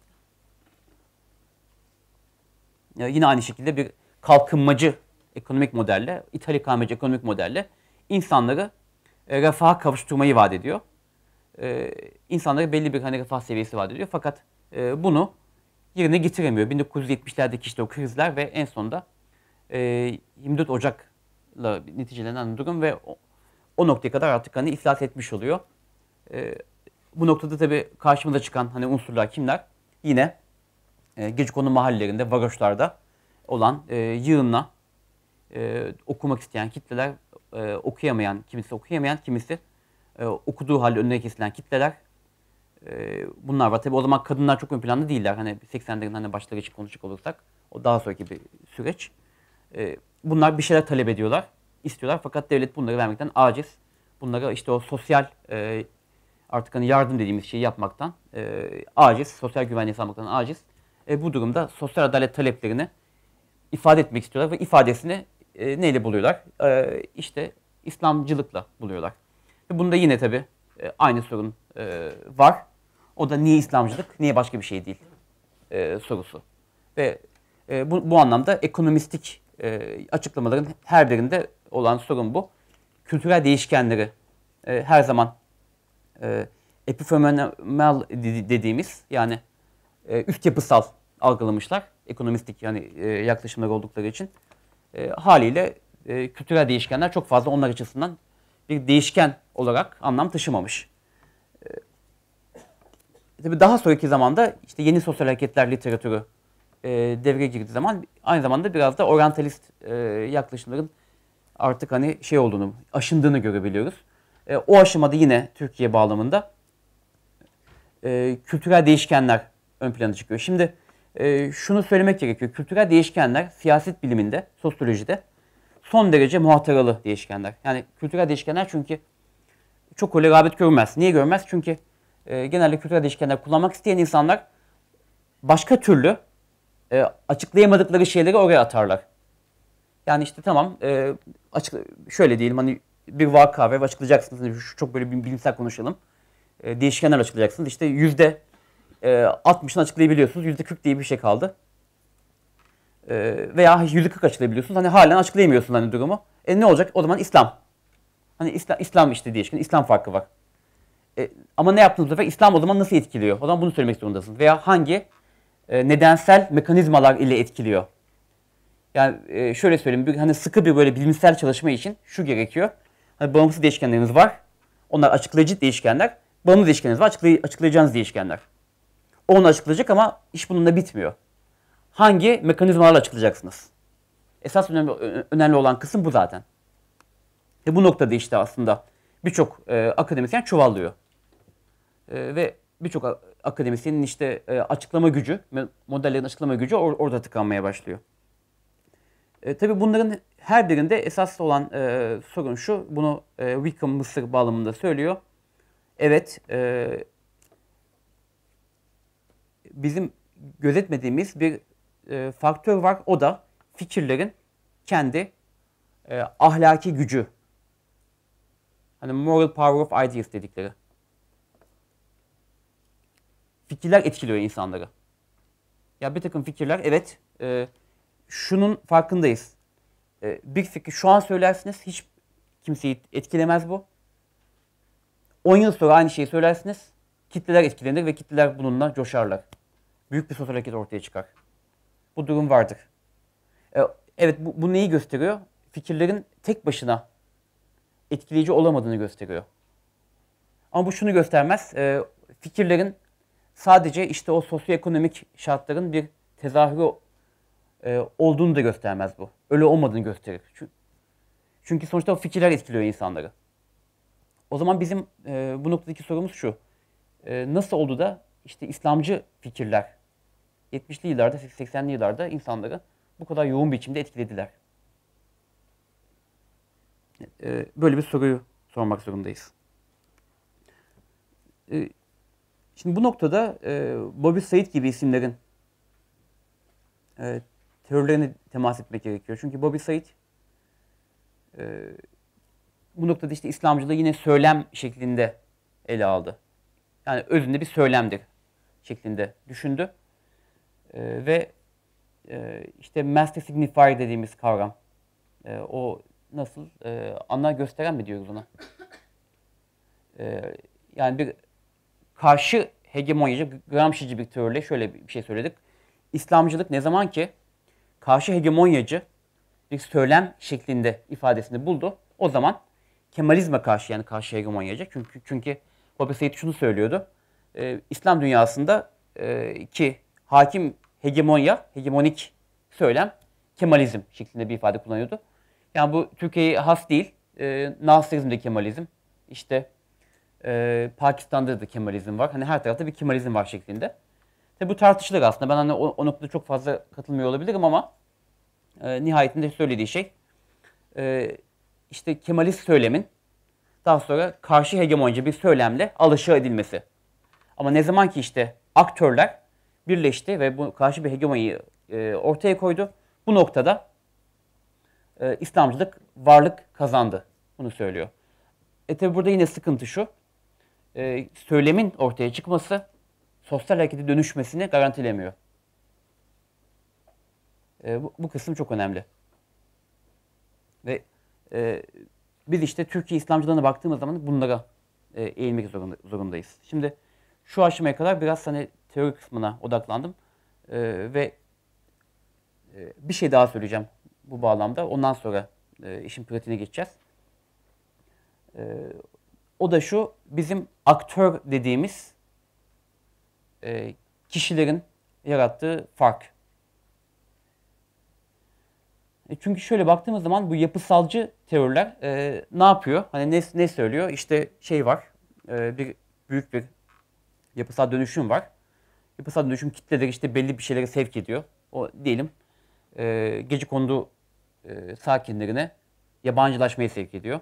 e, yine aynı şekilde bir kalkınmacı ekonomik modelle, İtalya kahveci ekonomik modelle insanları e, refaha kavuşturmayı vaat ediyor. E, insanlara belli bir hani refah seviyesi vaat ediyor. Fakat e, bunu yerine getiremiyor. 1970'lerdeki işte o krizler ve en sonunda e, 24 Ocak'la neticelenen durum ve o, o noktaya kadar artık hani iflas etmiş oluyor. E, bu noktada tabii karşımıza çıkan hani unsurlar kimler? Yine e, Gecikonu mahallelerinde, varoşlarda olan e, yığınla e, okumak isteyen kitleler, e, okuyamayan, kimisi okuyamayan, kimisi e, okuduğu halde önüne kesilen kitleler, ee, bunlar var. Tabii o zaman kadınlar çok ön planda değiller. Hani 80'lerin hani başları için konuşacak olursak o daha sonraki bir süreç. Ee, bunlar bir şeyler talep ediyorlar, istiyorlar fakat devlet bunları vermekten aciz. Bunlara işte o sosyal e, artık hani yardım dediğimiz şeyi yapmaktan e, aciz, sosyal güvenliği sağlamaktan aciz. E, bu durumda sosyal adalet taleplerini ifade etmek istiyorlar ve ifadesini e, neyle buluyorlar? E, işte İslamcılıkla buluyorlar. Ve bunda yine tabii e, aynı sorun e, var. O da niye İslamcılık, niye başka bir şey değil e, sorusu. Ve e, bu, bu anlamda ekonomistik e, açıklamaların her birinde olan sorun bu. Kültürel değişkenleri e, her zaman e, epifenomenal dediğimiz yani e, üst yapısal algılamışlar. Ekonomistik yani e, yaklaşımlar oldukları için. E, haliyle e, kültürel değişkenler çok fazla onlar açısından bir değişken olarak anlam taşımamış. Tabii daha sonraki zamanda işte yeni sosyal hareketler literatürü e, devreye girdiği zaman aynı zamanda biraz da orientalist e, yaklaşımların artık hani şey olduğunu, aşındığını görebiliyoruz. E, o aşamada yine Türkiye bağlamında e, kültürel değişkenler ön plana çıkıyor. Şimdi e, şunu söylemek gerekiyor. Kültürel değişkenler siyaset biliminde, sosyolojide son derece muhataralı değişkenler. Yani kültürel değişkenler çünkü çok öyle rağbet görmez. Niye görmez? Çünkü e, genelde kültürel değişkenler kullanmak isteyen insanlar başka türlü e, açıklayamadıkları şeyleri oraya atarlar. Yani işte tamam e, açık, şöyle diyelim hani bir vaka ve açıklayacaksınız. Hani şu çok böyle bilimsel konuşalım. E, değişkenler açıklayacaksınız. İşte yüzde e, 60'ını açıklayabiliyorsunuz. Yüzde 40 diye bir şey kaldı. E, veya yüzde 40 açıklayabiliyorsunuz. Hani halen açıklayamıyorsunuz hani durumu. E ne olacak? O zaman İslam. Hani İslam, İslam işte değişken. İslam farkı var. E, ama ne yaptınız bu sefer? İslam o zaman nasıl etkiliyor? O zaman bunu söylemek zorundasınız. Veya hangi e, nedensel mekanizmalar ile etkiliyor? Yani e, şöyle söyleyeyim. Bir, hani sıkı bir böyle bilimsel çalışma için şu gerekiyor. Hani bağımsız değişkenleriniz var. Onlar açıklayıcı değişkenler. Bağımlı değişkeniniz var. Açıklay açıklayacağınız değişkenler. Onu açıklayacak ama iş bununla bitmiyor. Hangi mekanizmalarla açıklayacaksınız? Esas önemli, önemli olan kısım bu zaten. Ve bu noktada işte aslında birçok e, akademisyen çuvallıyor. E, ve birçok akademisyenin işte e, açıklama gücü, modellerin açıklama gücü or- orada tıkanmaya başlıyor. E, tabii bunların her birinde esas olan e, sorun şu, bunu e, Wickham Mısır bağlamında söylüyor. Evet, e, bizim gözetmediğimiz bir e, faktör var. O da fikirlerin kendi e, ahlaki gücü. Hani moral power of ideas dedikleri fikirler etkiliyor insanları. Ya bir takım fikirler evet e, şunun farkındayız. E, bir fikir şu an söylersiniz hiç kimseyi etkilemez bu. 10 yıl sonra aynı şeyi söylersiniz kitleler etkilenir ve kitleler bununla coşarlar. Büyük bir sosyal hareket ortaya çıkar. Bu durum vardır. E, evet bu, bu neyi gösteriyor? Fikirlerin tek başına etkileyici olamadığını gösteriyor. Ama bu şunu göstermez. E, fikirlerin sadece işte o sosyoekonomik şartların bir tezahürü e, olduğunu da göstermez bu. Öyle olmadığını gösterir. Çünkü, sonuçta o fikirler etkiliyor insanları. O zaman bizim e, bu noktadaki sorumuz şu. E, nasıl oldu da işte İslamcı fikirler 70'li yıllarda, 80'li yıllarda insanları bu kadar yoğun biçimde etkilediler? E, böyle bir soruyu sormak zorundayız. E, Şimdi bu noktada e, Bobby Said gibi isimlerin e, teorilerine temas etmek gerekiyor. Çünkü Bobby Said e, bu noktada işte İslamcılığı yine söylem şeklinde ele aldı. Yani özünde bir söylemdir şeklinde düşündü. E, ve e, işte master signifier dediğimiz kavram. E, o nasıl? E, ana gösteren mi diyoruz ona? E, yani bir karşı hegemonyacı, Gramsci'ci bir teoriyle şöyle bir şey söyledik. İslamcılık ne zaman ki karşı hegemonyacı bir söylem şeklinde ifadesini buldu. O zaman Kemalizme karşı yani karşı hegemonyacı. Çünkü çünkü Hoppe Said şunu söylüyordu. E, İslam dünyasında e, ki hakim hegemonya, hegemonik söylem Kemalizm şeklinde bir ifade kullanıyordu. Yani bu Türkiye'ye has değil. E, Nasırizm de Kemalizm. İşte e, Pakistan'da da Kemalizm var. Hani her tarafta bir Kemalizm var şeklinde. Tabi bu tartışılır aslında. Ben hani o, o noktada çok fazla katılmıyor olabilirim ama e, nihayetinde söylediği şey e, işte Kemalist söylemin daha sonra karşı hegemonca bir söylemle alaşığı edilmesi. Ama ne zaman ki işte aktörler birleşti ve bu karşı bir hegemonyayı e, ortaya koydu. Bu noktada e, İslamcılık varlık kazandı. Bunu söylüyor. E tabi burada yine sıkıntı şu e, söylemin ortaya çıkması sosyal harekete dönüşmesini garantilemiyor. E, bu, bu kısım çok önemli. Ve e, biz işte Türkiye İslamcılığına baktığımız zaman bunlara e, eğilmek zorundayız. Şimdi şu aşamaya kadar biraz hani teori kısmına odaklandım e, ve e, bir şey daha söyleyeceğim bu bağlamda. Ondan sonra e, işin pratiğine geçeceğiz. E, o da şu bizim aktör dediğimiz e, kişilerin yarattığı fark. E çünkü şöyle baktığımız zaman bu yapısalcı teoriler e, ne yapıyor? Hani ne, ne söylüyor? İşte şey var, e, bir büyük bir yapısal dönüşüm var. Yapısal dönüşüm kitleleri işte belli bir şeylere sevk ediyor. O diyelim e, gece kondu e, sakinlerine yabancılaşmayı sevk ediyor.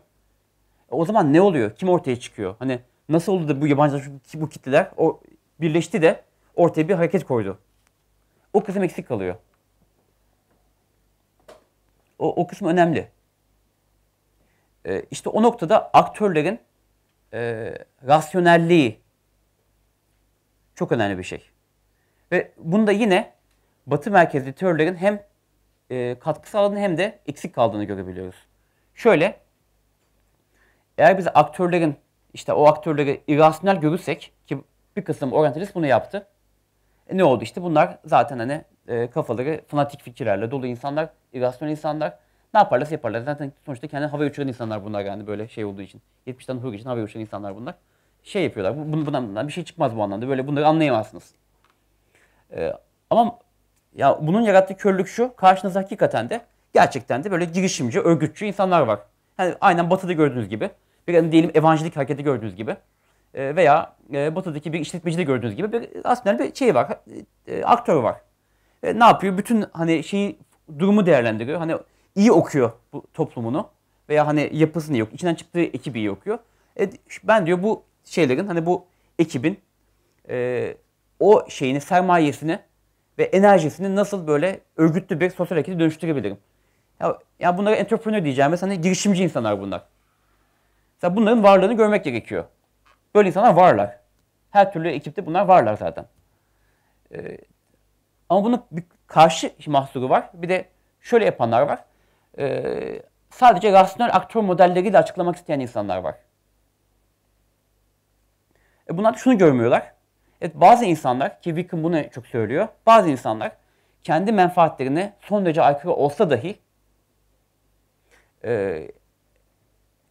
O zaman ne oluyor? Kim ortaya çıkıyor? Hani nasıl oldu da bu yabancılar, bu kitleler o birleşti de ortaya bir hareket koydu? O kısım eksik kalıyor. O, o kısım önemli. Ee, işte o noktada aktörlerin e, rasyonelliği çok önemli bir şey. Ve bunda yine batı merkezli teorilerin hem e, katkı sağladığını hem de eksik kaldığını görebiliyoruz. Şöyle, eğer biz aktörlerin işte o aktörleri irrasyonel görürsek ki bir kısım oryantalist bunu yaptı. E ne oldu işte bunlar zaten hani e, kafaları fanatik fikirlerle dolu insanlar, irrasyonel insanlar. Ne yaparlarsa yaparlar. Zaten sonuçta kendi hava uçuran insanlar bunlar yani böyle şey olduğu için. 70'ten hur için hava uçuran insanlar bunlar. Şey yapıyorlar. bu bundan, bundan bir şey çıkmaz bu anlamda. Böyle bunları anlayamazsınız. Ee, ama ya bunun yarattığı körlük şu. Karşınızda hakikaten de gerçekten de böyle girişimci, örgütçü insanlar var. Yani aynen batıda gördüğünüz gibi. Bir yani diyelim evangelik hareketi gördüğünüz gibi. E, veya e, batıdaki bir işletmecide gördüğünüz gibi bir, aslında bir şey var. E, aktör var. E, ne yapıyor? Bütün hani şeyi durumu değerlendiriyor. Hani iyi okuyor bu toplumunu veya hani yapısını yok. İçinden çıktığı ekibi iyi okuyor. E, ben diyor bu şeylerin hani bu ekibin e, o şeyini sermayesini ve enerjisini nasıl böyle örgütlü bir sosyal harekete dönüştürebilirim? Ya, ya bunlara entrepreneur diyeceğimiz hani girişimci insanlar bunlar. Mesela bunların varlığını görmek gerekiyor. Böyle insanlar varlar. Her türlü ekipte bunlar varlar zaten. Ee, ama bunun bir karşı mahsuru var. Bir de şöyle yapanlar var. Ee, sadece rasyonel aktör modelleriyle açıklamak isteyen insanlar var. E bunlar da şunu görmüyorlar. Evet, bazı insanlar ki Wickham bunu çok söylüyor. Bazı insanlar kendi menfaatlerine son derece aykırı olsa dahi e,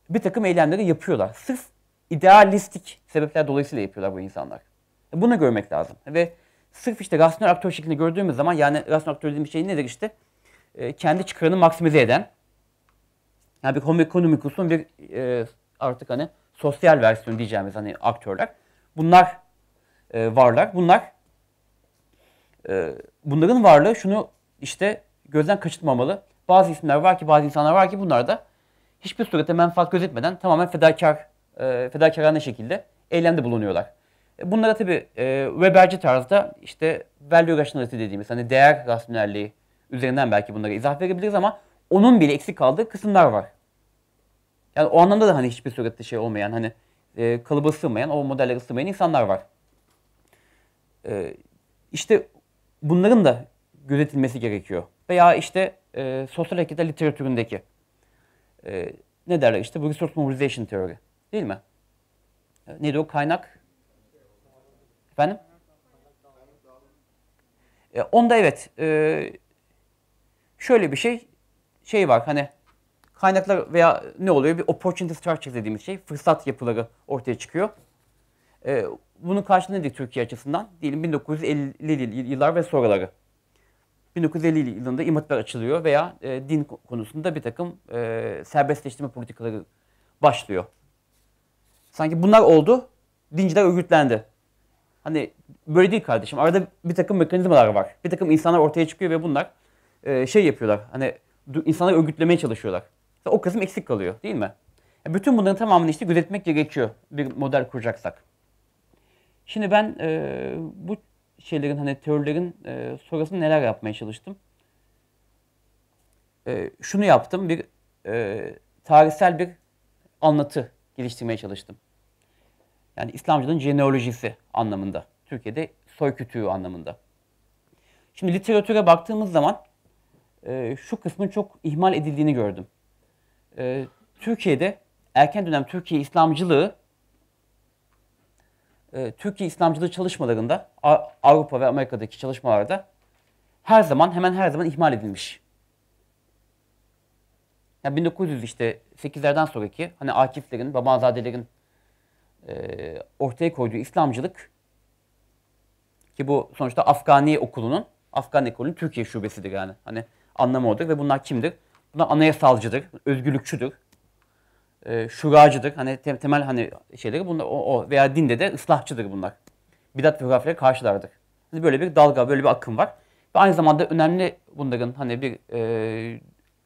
bir takım eylemleri yapıyorlar. Sırf idealistik sebepler dolayısıyla yapıyorlar bu insanlar. E, bunu görmek lazım. Ve sırf işte rasyonel aktör şeklinde gördüğümüz zaman yani rasyonel aktör dediğim şey nedir işte? E, kendi çıkarını maksimize eden yani bir homo economicus'un bir e, artık hani sosyal versiyon diyeceğimiz hani aktörler. Bunlar e, varlar. Bunlar e, bunların varlığı şunu işte gözden kaçırmamalı bazı isimler var ki bazı insanlar var ki bunlar da hiçbir surette menfaat gözetmeden tamamen fedakar, e, fedakarane şekilde eylemde bulunuyorlar. E, bunlara tabi e, Weberci tarzda işte value rationality dediğimiz hani değer rasyonelliği üzerinden belki bunlara izah verebiliriz ama onun bile eksik kaldığı kısımlar var. Yani o anlamda da hani hiçbir surette şey olmayan hani e, kalıba sığmayan, o modellere sığmayan insanlar var. E, işte bunların da gözetilmesi gerekiyor. Veya işte e, sosyal hareketler literatüründeki. E, ne derler işte bu resource mobilization teori değil mi? E, neydi o kaynak? Efendim? E, onda evet e, şöyle bir şey şey var hani kaynaklar veya ne oluyor? Bir opportunity structure dediğimiz şey. Fırsat yapıları ortaya çıkıyor. E, bunun karşılığı nedir Türkiye açısından? Diyelim 1950'li yıllar ve sonraları. 1950 yılında imamlar açılıyor veya e, din konusunda bir takım e, serbestleştirme politikaları başlıyor. Sanki bunlar oldu, dinciler örgütlendi. Hani böyle değil kardeşim. Arada bir takım mekanizmalar var. Bir takım insanlar ortaya çıkıyor ve bunlar e, şey yapıyorlar. Hani insanları örgütlemeye çalışıyorlar. o kısım eksik kalıyor değil mi? Yani e, bütün bunların tamamını işte gözetmek gerekiyor bir model kuracaksak. Şimdi ben e, bu şeylerin hani teorilerin e, sonrasında neler yapmaya çalıştım. E, şunu yaptım bir e, tarihsel bir anlatı geliştirmeye çalıştım. Yani İslamcılığın jeneolojisi anlamında. Türkiye'de soy kütüğü anlamında. Şimdi literatüre baktığımız zaman e, şu kısmın çok ihmal edildiğini gördüm. E, Türkiye'de erken dönem Türkiye İslamcılığı e, Türkiye İslamcılığı çalışmalarında Avrupa ve Amerika'daki çalışmalarda her zaman hemen her zaman ihmal edilmiş. Yani 1900 işte 8'lerden sonraki hani Akiflerin, Babazadelerin e, ortaya koyduğu İslamcılık ki bu sonuçta Afgani okulunun, Afgan ekolünün Türkiye şubesidir yani. Hani anlamı odur ve bunlar kimdir? Bunlar anayasalcıdır, özgürlükçüdür, e, şuracıdır. Hani tem, temel hani şeyleri bunlar o, o veya dinde de ıslahçıdır bunlar. Bidat ve hurafeye karşılardır. Hani böyle bir dalga, böyle bir akım var. Ve aynı zamanda önemli bunların hani bir e,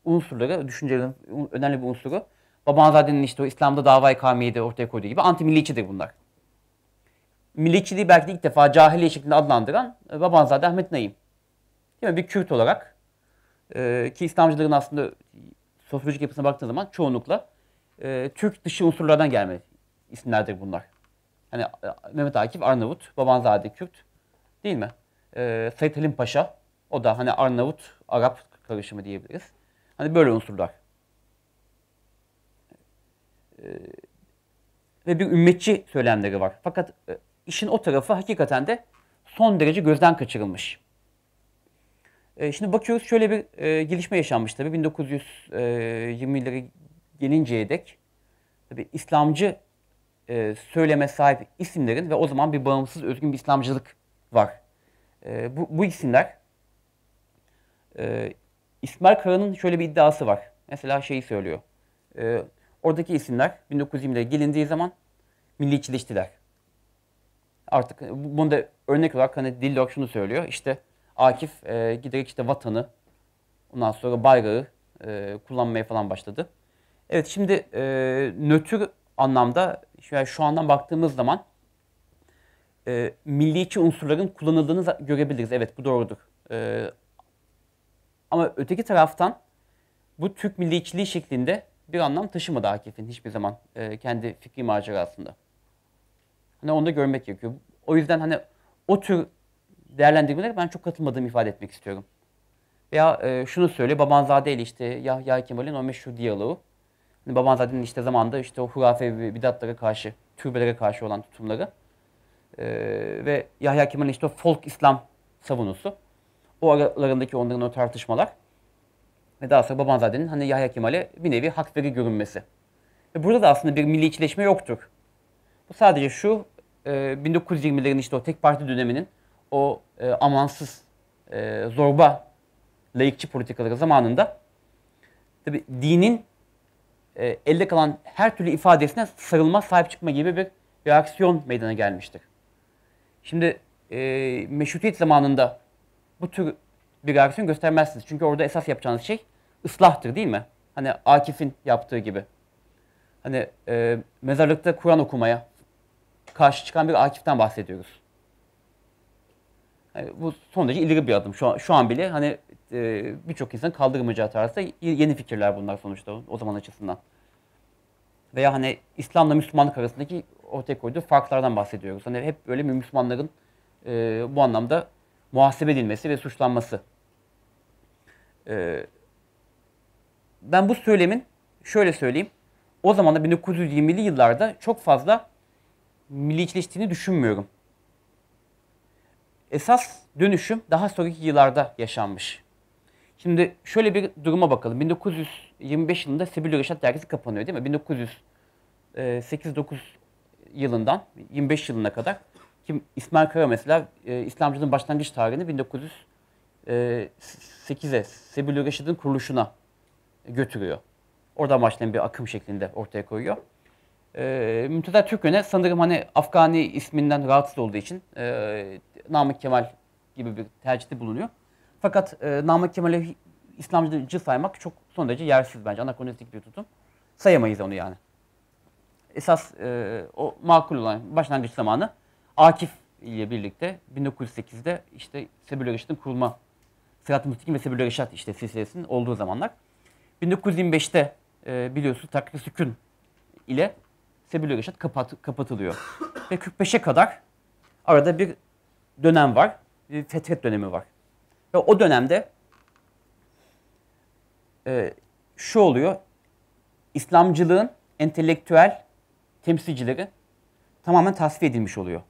unsurları, düşüncelerin önemli bir unsuru Babanzade'nin işte o İslam'da davayı kamiyeyi de ortaya koyduğu gibi anti-milliyetçidir bunlar. Milliyetçiliği belki de ilk defa cahiliye şeklinde adlandıran e, Babanzade Ahmet Naim. Değil mi? Bir Kürt olarak e, ki İslamcıların aslında sosyolojik yapısına baktığın zaman çoğunlukla e, Türk dışı unsurlardan gelme isimlerdir bunlar. Hani e, Mehmet Akif Arnavut, Babanzade Kürt değil mi? E, Sait Halim Paşa o da hani Arnavut, Arap karışımı diyebiliriz. Hani böyle unsurlar. E, ve bir ümmetçi söylemleri var. Fakat e, işin o tarafı hakikaten de son derece gözden kaçırılmış. E, şimdi bakıyoruz şöyle bir e, gelişme yaşanmış tabii. 1920'lere gelinceye dek tabi İslamcı e, söyleme sahip isimlerin ve o zaman bir bağımsız özgün bir İslamcılık var. E, bu, bu isimler e, İsmail Kara'nın şöyle bir iddiası var. Mesela şeyi söylüyor. E, oradaki isimler 1920'lere gelindiği zaman milliyetçileştiler. Artık bunu da örnek olarak hani Dillor şunu söylüyor. İşte Akif e, giderek işte vatanı ondan sonra bayrağı e, kullanmaya falan başladı. Evet şimdi e, nötr anlamda yani şu andan baktığımız zaman e, milliyetçi unsurların kullanıldığını görebiliriz. Evet bu doğrudur. E, ama öteki taraftan bu Türk milliyetçiliği şeklinde bir anlam taşımadı Akif'in hiçbir zaman e, kendi fikri macerasında. Hani onu da görmek gerekiyor. O yüzden hani o tür değerlendirmeler ben çok katılmadığımı ifade etmek istiyorum. Veya e, şunu söyle Babanzade ile işte Yahya Kemal'in o meşhur diyaloğu. Hani Babanzade'nin işte zamanda işte o hurafe ve bidatlara karşı, türbelere karşı olan tutumları e, ve Yahya Kemal'in işte o folk İslam savunusu. O aralarındaki onların o tartışmalar ve daha sonra Babanzade'nin hani Yahya Kemal'e bir nevi hak veri görünmesi. Ve burada da aslında bir milliyetçileşme yoktur. Bu sadece şu e, 1920'lerin işte o tek parti döneminin o e, amansız e, zorba layıkçı politikaları zamanında tabi dinin e, elde kalan her türlü ifadesine sarılma, sahip çıkma gibi bir reaksiyon meydana gelmiştir. Şimdi e, meşrutiyet zamanında bu tür bir reaksiyon göstermezsiniz. Çünkü orada esas yapacağınız şey ıslahtır değil mi? Hani Akif'in yaptığı gibi. Hani e, mezarlıkta Kur'an okumaya karşı çıkan bir Akif'ten bahsediyoruz. Yani bu son derece ileri bir adım. Şu an, şu an bile hani e, birçok insan kaldırmayacağı tarzda yeni fikirler bunlar sonuçta o zaman açısından. Veya hani İslam'la Müslümanlık arasındaki ortaya koyduğu farklardan bahsediyoruz. Hani hep böyle Müslümanların e, bu anlamda muhasebe edilmesi ve suçlanması. E, ben bu söylemin şöyle söyleyeyim. O zaman da 1920'li yıllarda çok fazla milliyetleştiğini düşünmüyorum. Esas dönüşüm daha sonraki yıllarda yaşanmış. Şimdi şöyle bir duruma bakalım. 1925 yılında Sebil Reşat dergisi kapanıyor değil mi? 1908-9 e, yılından 25 yılına kadar kim İsmail Kara mesela e, İslamcılığın başlangıç tarihini 1908'e Sebil Reşit'in kuruluşuna götürüyor. Oradan başlayan bir akım şeklinde ortaya koyuyor. E, Mümtaz Türkmen'e sanırım hani Afgani isminden rahatsız olduğu için e, Namık Kemal gibi bir tercihte bulunuyor. Fakat e, Namık Kemal'i İslamcı saymak çok son derece yersiz bence. Anakronistik bir tutum. Sayamayız onu yani. Esas e, o makul olan başlangıç zamanı Akif ile birlikte 1908'de işte Sebil Reşat'ın kurulma, Sırat-ı Müstakim ve Sebil Reşat işte silsilesinin olduğu zamanlar. 1925'te e, biliyorsunuz Takri Sükun ile Sebil Reşat kapat, kapatılıyor. ve 45'e kadar arada bir dönem var. Bir fetret dönemi var. Ve o dönemde e, şu oluyor. İslamcılığın entelektüel temsilcileri tamamen tasfiye edilmiş oluyor.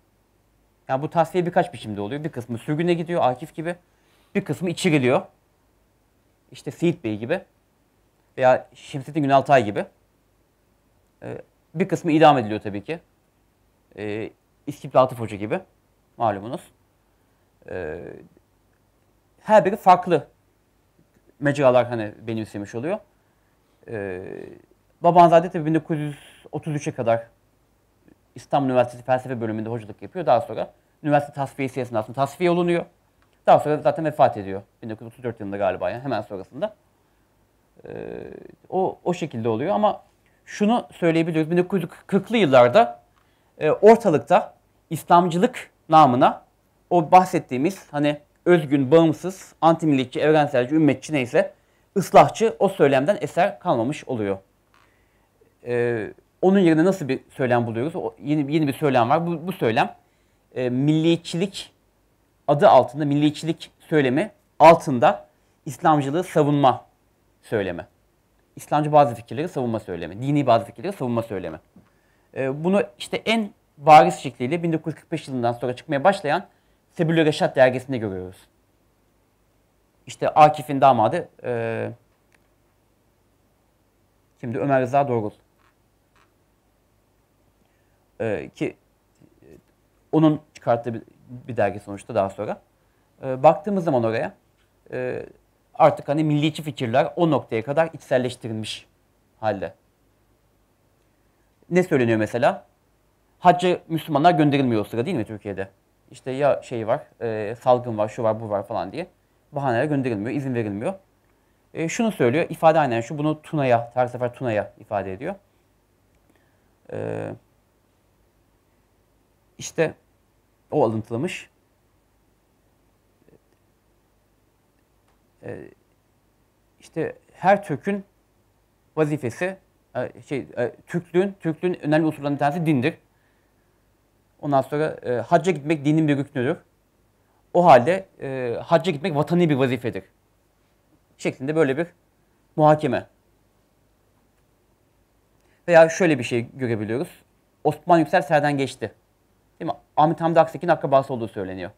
Yani bu tasfiye birkaç biçimde oluyor. Bir kısmı sürgüne gidiyor Akif gibi. Bir kısmı içiriliyor. İşte Seyit Bey gibi. Veya Şemsettin Günaltay gibi. Ee, bir kısmı idam ediliyor tabii ki. Ee, İskip Latif Hoca gibi. Malumunuz. Ee, her biri farklı mecralar hani benimsemiş oluyor. Ee, Babanzade tabii 1933'e kadar İstanbul Üniversitesi Felsefe Bölümünde hocalık yapıyor. Daha sonra üniversite tasfiyesi esnasında tasfiye olunuyor. Daha sonra zaten vefat ediyor. 1934 yılında galiba yani hemen sonrasında. Ee, o, o şekilde oluyor ama şunu söyleyebiliyoruz. 1940'lı yıllarda e, ortalıkta İslamcılık namına o bahsettiğimiz hani özgün, bağımsız, antimilliyetçi, evrenselci, ümmetçi neyse ıslahçı o söylemden eser kalmamış oluyor. Ee, onun yerine nasıl bir söylem buluyoruz? O, yeni, yeni bir söylem var. Bu, bu söylem e, milliyetçilik adı altında, milliyetçilik söylemi altında İslamcılığı savunma söylemi. İslamcı bazı fikirleri savunma söylemi. Dini bazı fikirleri savunma söylemi. E, bunu işte en varis şekliyle 1945 yılından sonra çıkmaya başlayan Sebil Reşat dergisinde görüyoruz. İşte Akif'in damadı e, şimdi Ömer Rıza Doğrul. E, ki e, onun çıkarttığı bir, bir dergi sonuçta daha sonra. E, baktığımız zaman oraya e, artık hani milliyetçi fikirler o noktaya kadar içselleştirilmiş halde. Ne söyleniyor mesela? Hacca Müslümanlar gönderilmiyor o sıra değil mi Türkiye'de? işte ya şey var, e, salgın var, şu var, bu var falan diye bahaneler gönderilmiyor, izin verilmiyor. E, şunu söylüyor, ifade aynen şu, bunu Tuna'ya, her sefer Tuna'ya ifade ediyor. E, işte o alıntılamış. E, işte her Türk'ün vazifesi, e, şey, e, Türklüğün, Türklüğün önemli unsurlarından bir tanesi dindir. Ondan sonra e, hacca gitmek dinin bir rüknüdür. O halde e, hacca gitmek vatani bir vazifedir. Şeklinde böyle bir muhakeme. Veya şöyle bir şey görebiliyoruz. Osman Yüksel Serden geçti. Değil mi? Ahmet Hamdi Aksek'in akrabası olduğu söyleniyor.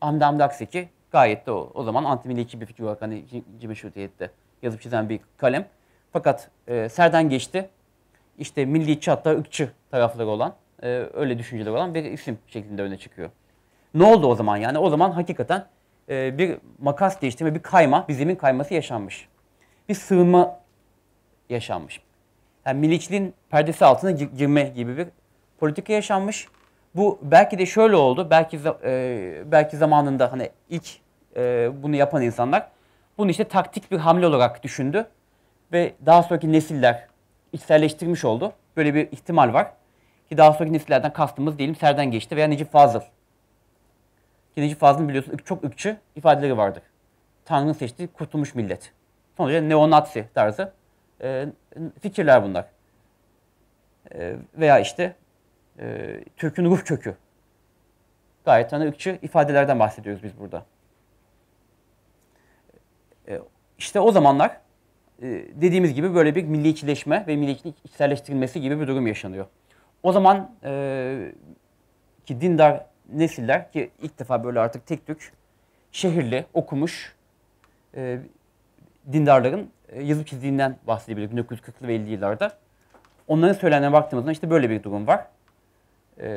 Ahmet Hamdi Aksek'i gayet de o. O zaman antimilliyetçi bir fikir olarak hani cimşutiyette yazıp çizen bir kalem. Fakat e, Serden geçti. İşte milliyetçi hatta ırkçı tarafları olan e, öyle düşünceler olan bir isim şeklinde öne çıkıyor. Ne oldu o zaman yani? O zaman hakikaten e, bir makas değiştirme, bir kayma, bir zemin kayması yaşanmış. Bir sığınma yaşanmış. Yani miliçliğin perdesi altına girme gibi bir politika yaşanmış. Bu belki de şöyle oldu. Belki e, belki zamanında hani ilk e, bunu yapan insanlar bunu işte taktik bir hamle olarak düşündü ve daha sonraki nesiller içselleştirmiş oldu. Böyle bir ihtimal var. Ki daha sonraki nesillerden kastımız diyelim Serden geçti veya Necip Fazıl. Ki Necip Fazıl'ın biliyorsunuz çok ırkçı ifadeleri vardı. Tanrı'nın seçtiği kurtulmuş millet. Sonuçta neonazi tarzı e, fikirler bunlar. E, veya işte e, Türk'ün ruh kökü. Gayet tane hani ırkçı ifadelerden bahsediyoruz biz burada. E, işte o zamanlar e, dediğimiz gibi böyle bir milliyetçileşme ve milliyetçilik içselleştirilmesi gibi bir durum yaşanıyor. O zaman e, ki dindar nesiller ki ilk defa böyle artık tek tük şehirli, okumuş e, dindarların e, yazıp çizdiğinden bahsedebiliriz 1940'lı ve 50'li yıllarda. Onların söylenene baktığımızda işte böyle bir durum var. E,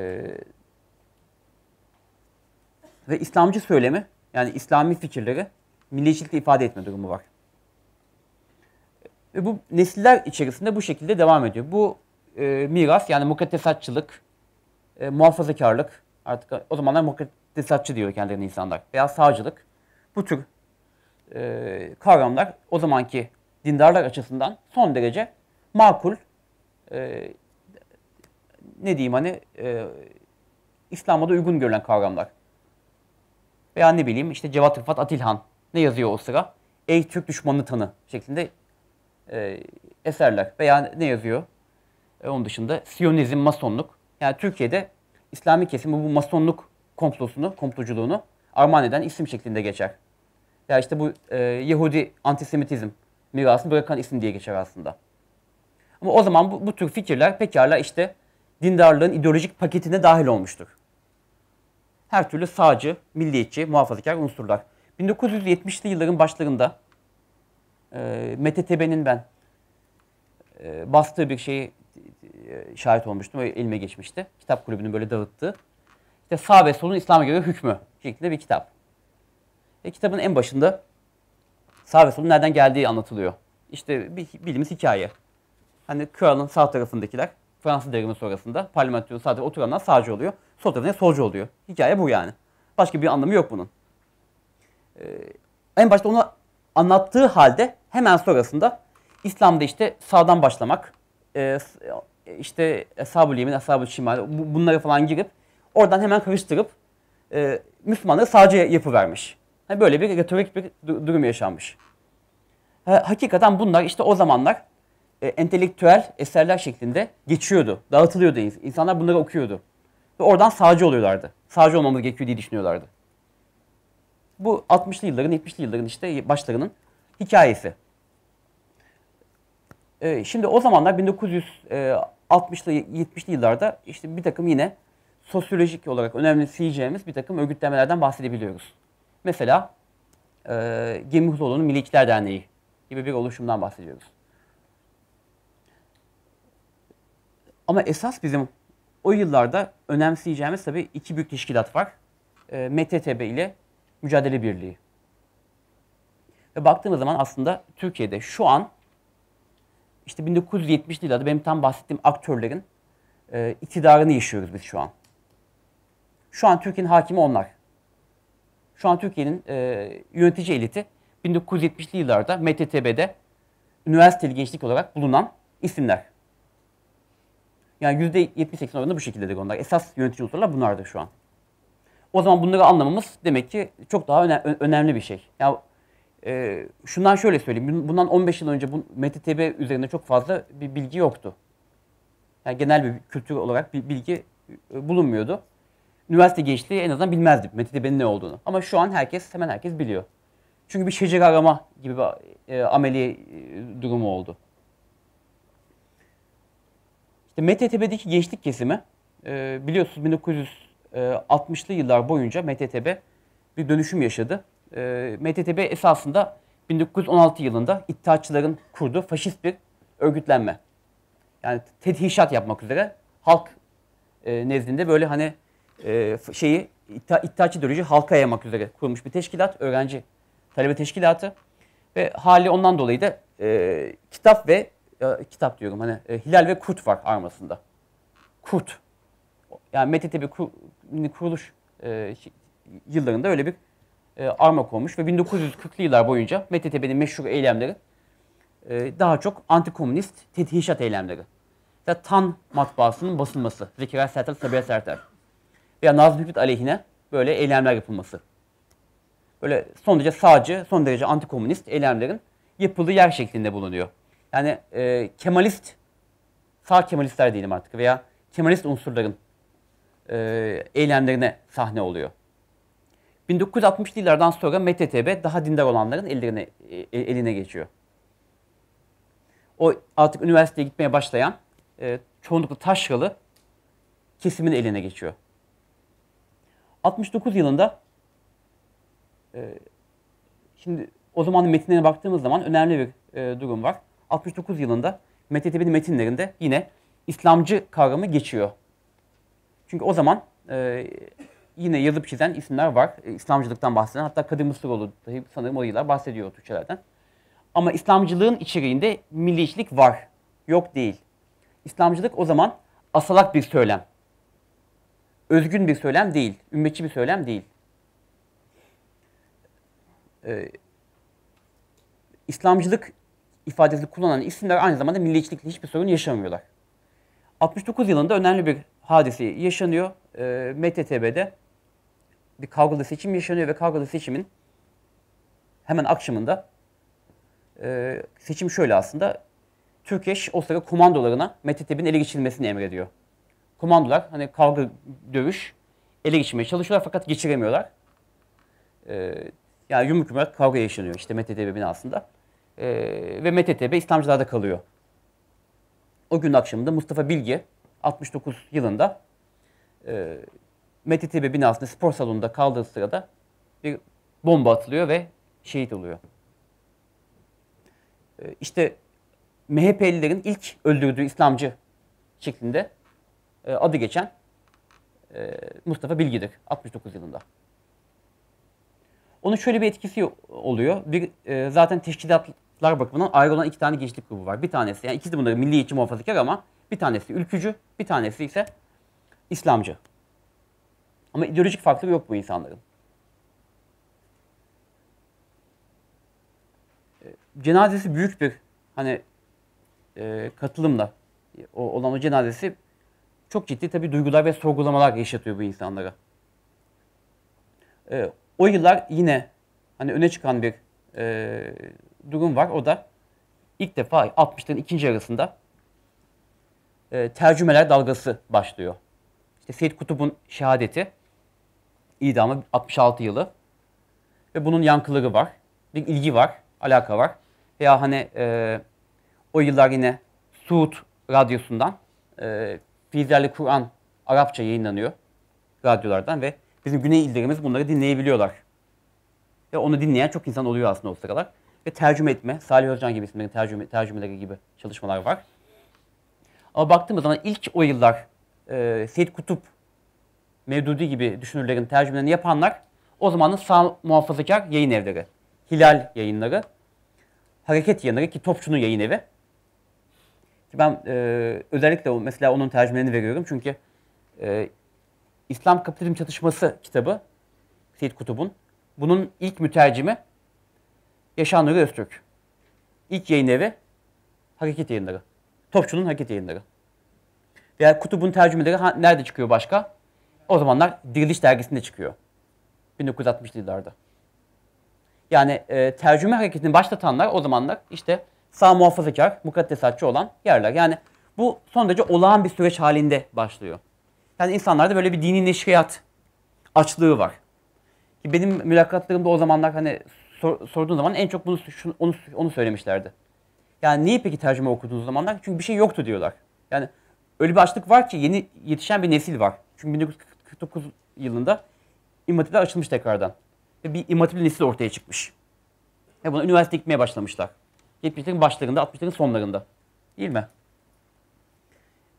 ve İslamcı söylemi yani İslami fikirleri milliyetçilikle ifade etme durumu var. Ve bu nesiller içerisinde bu şekilde devam ediyor. Bu e, miras yani mukaddesatçılık, e, muhafazakarlık artık o zamanlar mukaddesatçı diyor kendilerine insanlar veya sağcılık bu tür e, kavramlar o zamanki dindarlar açısından son derece makul e, ne diyeyim hani e, İslam'a da uygun görülen kavramlar. Veya ne bileyim işte Cevat Rıfat Atilhan ne yazıyor o sıra? Ey Türk düşmanını tanı şeklinde e, eserler. Veya ne yazıyor? E, onun dışında Siyonizm, Masonluk. Yani Türkiye'de İslami kesim bu Masonluk komplosunu, komploculuğunu armağan eden isim şeklinde geçer. Ya işte bu e, Yahudi antisemitizm mirasını bırakan isim diye geçer aslında. Ama o zaman bu, bu tür fikirler pekala işte dindarlığın ideolojik paketine dahil olmuştur. Her türlü sağcı, milliyetçi, muhafazakar unsurlar. 1970'li yılların başlarında e, Mete Tebe'nin ben e, bastığı bir şeyi e, şahit olmuştum. Elime geçmişti. Kitap kulübünün böyle dağıttığı. İşte sağ ve solun İslam'a göre hükmü şeklinde bir kitap. E, kitabın en başında sağ ve solun nereden geldiği anlatılıyor. İşte bir, bildiğimiz hikaye. Hani kralın sağ tarafındakiler Fransız devrimi sonrasında parlamentoyu sadece oturanlar sağcı oluyor. Sol tarafında solcu oluyor. Hikaye bu yani. Başka bir anlamı yok bunun. Ee, en başta onu anlattığı halde hemen sonrasında İslam'da işte sağdan başlamak, e, işte Eshab-ı Yemin, Eshab-ı Şimal bunları falan girip oradan hemen karıştırıp e, Müslümanları sadece yapıvermiş. Yani böyle bir retorik bir durum yaşanmış. Ha, hakikaten bunlar işte o zamanlar e, entelektüel eserler şeklinde geçiyordu, dağıtılıyordu. İnsanlar bunları okuyordu. Ve oradan sağcı oluyorlardı. Sağcı olmamız gerekiyor diye düşünüyorlardı. Bu 60'lı yılların, 70'li yılların işte başlarının hikayesi. Ee, şimdi o zamanlar 1900 e, 60'lı 70'li yıllarda işte bir takım yine sosyolojik olarak önemli önemseyeceğimiz bir takım örgütlemelerden bahsedebiliyoruz. Mesela e, Gemi Huzoğlu'nun Milli Derneği gibi bir oluşumdan bahsediyoruz. Ama esas bizim o yıllarda önemseyeceğimiz tabii iki büyük teşkilat var. E, MTTB ile Mücadele Birliği. Ve baktığımız zaman aslında Türkiye'de şu an işte 1970'li yıllarda benim tam bahsettiğim aktörlerin e, iktidarını yaşıyoruz biz şu an. Şu an Türkiye'nin hakimi onlar. Şu an Türkiye'nin e, yönetici eliti 1970'li yıllarda MTTB'de üniversiteli gençlik olarak bulunan isimler. Yani %70-80 oranında bu şekildedir onlar. Esas yönetici unsurlar bunlardır şu an. O zaman bunları anlamamız demek ki çok daha öne önemli bir şey. Yani e, şundan şöyle söyleyeyim. Bundan 15 yıl önce bu MTTB üzerinde çok fazla bir bilgi yoktu. Yani genel bir kültür olarak bir bilgi e, bulunmuyordu. Üniversite gençliği en azından bilmezdi MTTB'nin ne olduğunu. Ama şu an herkes, hemen herkes biliyor. Çünkü bir şecere arama gibi bir e, ameli e, durumu oldu. İşte MTTB'deki gençlik kesimi e, biliyorsunuz 1960'lı e, yıllar boyunca MTTB bir dönüşüm yaşadı. E, ee, MTTB esasında 1916 yılında iddiaçıların kurduğu faşist bir örgütlenme. Yani tedhişat yapmak üzere halk e, nezdinde böyle hani e, şeyi iddia, iddiaçı ideoloji halka yaymak üzere kurulmuş bir teşkilat. Öğrenci talebe teşkilatı ve hali ondan dolayı da e, kitap ve e, kitap diyorum hani e, Hilal ve Kurt var armasında. Kurt. Yani MTTB kur, kuruluş e, yıllarında öyle bir e, arma konmuş ve 1940'lı yıllar boyunca MTTB'nin meşhur eylemleri e, daha çok antikomünist tetihişat eylemleri. Mesela TAN matbaasının basılması, Zekeriya Sertel, Sabiha Sertel veya Nazım Hikmet aleyhine böyle eylemler yapılması. Böyle son derece sağcı, son derece antikomünist eylemlerin yapıldığı yer şeklinde bulunuyor. Yani e, Kemalist, sağ Kemalistler diyelim artık veya Kemalist unsurların e, eylemlerine sahne oluyor. 1960'lı yıllardan sonra MTTB daha dindar olanların ellerine, e, eline geçiyor. O artık üniversiteye gitmeye başlayan e, çoğunlukla taşralı kesimin eline geçiyor. 69 yılında e, şimdi o zaman metinlerine baktığımız zaman önemli bir e, durum var. 69 yılında MTTB'nin metinlerinde yine İslamcı kavramı geçiyor. Çünkü o zaman e, yine yazıp çizen isimler var. E, İslamcılıktan bahseden hatta Kadir Mısıroğlu dahi sanırım o yıllar bahsediyor o Türkçelerden. Ama İslamcılığın içeriğinde milliyetçilik var. Yok değil. İslamcılık o zaman asalak bir söylem. Özgün bir söylem değil. Ümmetçi bir söylem değil. Ee, İslamcılık ifadesi kullanan isimler aynı zamanda milliyetçilikle hiçbir sorun yaşamıyorlar. 69 yılında önemli bir hadise yaşanıyor e, MTTB'de bir kavgalı seçim yaşanıyor ve kavgalı seçimin hemen akşamında e, seçim şöyle aslında. Türkeş o sırada komandolarına Metiteb'in ele geçirilmesini emrediyor. Komandolar hani kavga, dövüş ele geçirmeye çalışıyorlar fakat geçiremiyorlar. E, yani yumruk yumruk kavga yaşanıyor işte Metiteb aslında E, ve Metiteb İslamcılarda kalıyor. O gün akşamında Mustafa Bilgi 69 yılında e, Mete Tibi binasında spor salonunda kaldığı sırada bir bomba atılıyor ve şehit oluyor. Ee, işte işte MHP'lilerin ilk öldürdüğü İslamcı şeklinde e, adı geçen e, Mustafa Bilgidir 69 yılında. Onun şöyle bir etkisi oluyor. Bir e, zaten teşkilatlar bakımından ayrı olan iki tane gençlik grubu var. Bir tanesi yani ikisi de bunları milli içi muhafazakar ama bir tanesi ülkücü, bir tanesi ise İslamcı. Ama ideolojik farklılık yok bu insanların. Ee, cenazesi büyük bir hani e, katılımla e, o, olan o cenazesi çok ciddi tabii duygular ve sorgulamalar yaşatıyor bu insanlara. E, o yıllar yine hani öne çıkan bir e, durum var. O da ilk defa 60'ların ikinci yarısında e, tercümeler dalgası başlıyor. İşte Seyit Kutub'un şehadeti idamı 66 yılı. Ve bunun yankıları var. Bir ilgi var, alaka var. Veya hani e, o yıllar yine Suud Radyosu'ndan e, Filizlerle Kur'an Arapça yayınlanıyor radyolardan ve bizim güney illerimiz bunları dinleyebiliyorlar. Ve onu dinleyen çok insan oluyor aslında o sıralar. Ve tercüme etme, Salih Özcan gibi isimlerin tercüme, tercümeleri gibi çalışmalar var. Ama baktığımız zaman ilk o yıllar e, Seyyid Kutup Mevdudi gibi düşünürlerin tercümelerini yapanlar o zamanın sağ muhafazakar yayın evleri. Hilal yayınları, Hareket yayınları ki Topçu'nun yayın evi. Ki ben e, özellikle o, mesela onun tercümelerini veriyorum çünkü e, İslam Kapitalizm Çatışması kitabı Seyit Kutub'un. Bunun ilk mütercimi Yaşar Nuri Öztürk. İlk yayın evi Hareket Yayınları. Topçu'nun Hareket Yayınları. Veya Kutub'un tercümeleri nerede çıkıyor başka? O zamanlar Diriliş dergisinde çıkıyor. 1960'lı yıllarda. Yani e, tercüme hareketini başlatanlar o zamanlar işte sağ muhafazakar, mukaddesatçı olan yerler. Yani bu son derece olağan bir süreç halinde başlıyor. Yani insanlarda böyle bir dini neşriyat açlığı var. Ki benim mülakatlarımda o zamanlar hani sor, sorduğun zaman en çok bunu şunu, onu, onu söylemişlerdi. Yani niye peki tercüme okuduğunuz zamanlar? Çünkü bir şey yoktu diyorlar. Yani öyle bir açlık var ki yeni yetişen bir nesil var. Çünkü 1949 yılında imatipler açılmış tekrardan. Ve bir imatipli nesil ortaya çıkmış. Ve buna üniversite gitmeye başlamışlar. 70'lerin başlarında, 60'ların sonlarında. Değil mi?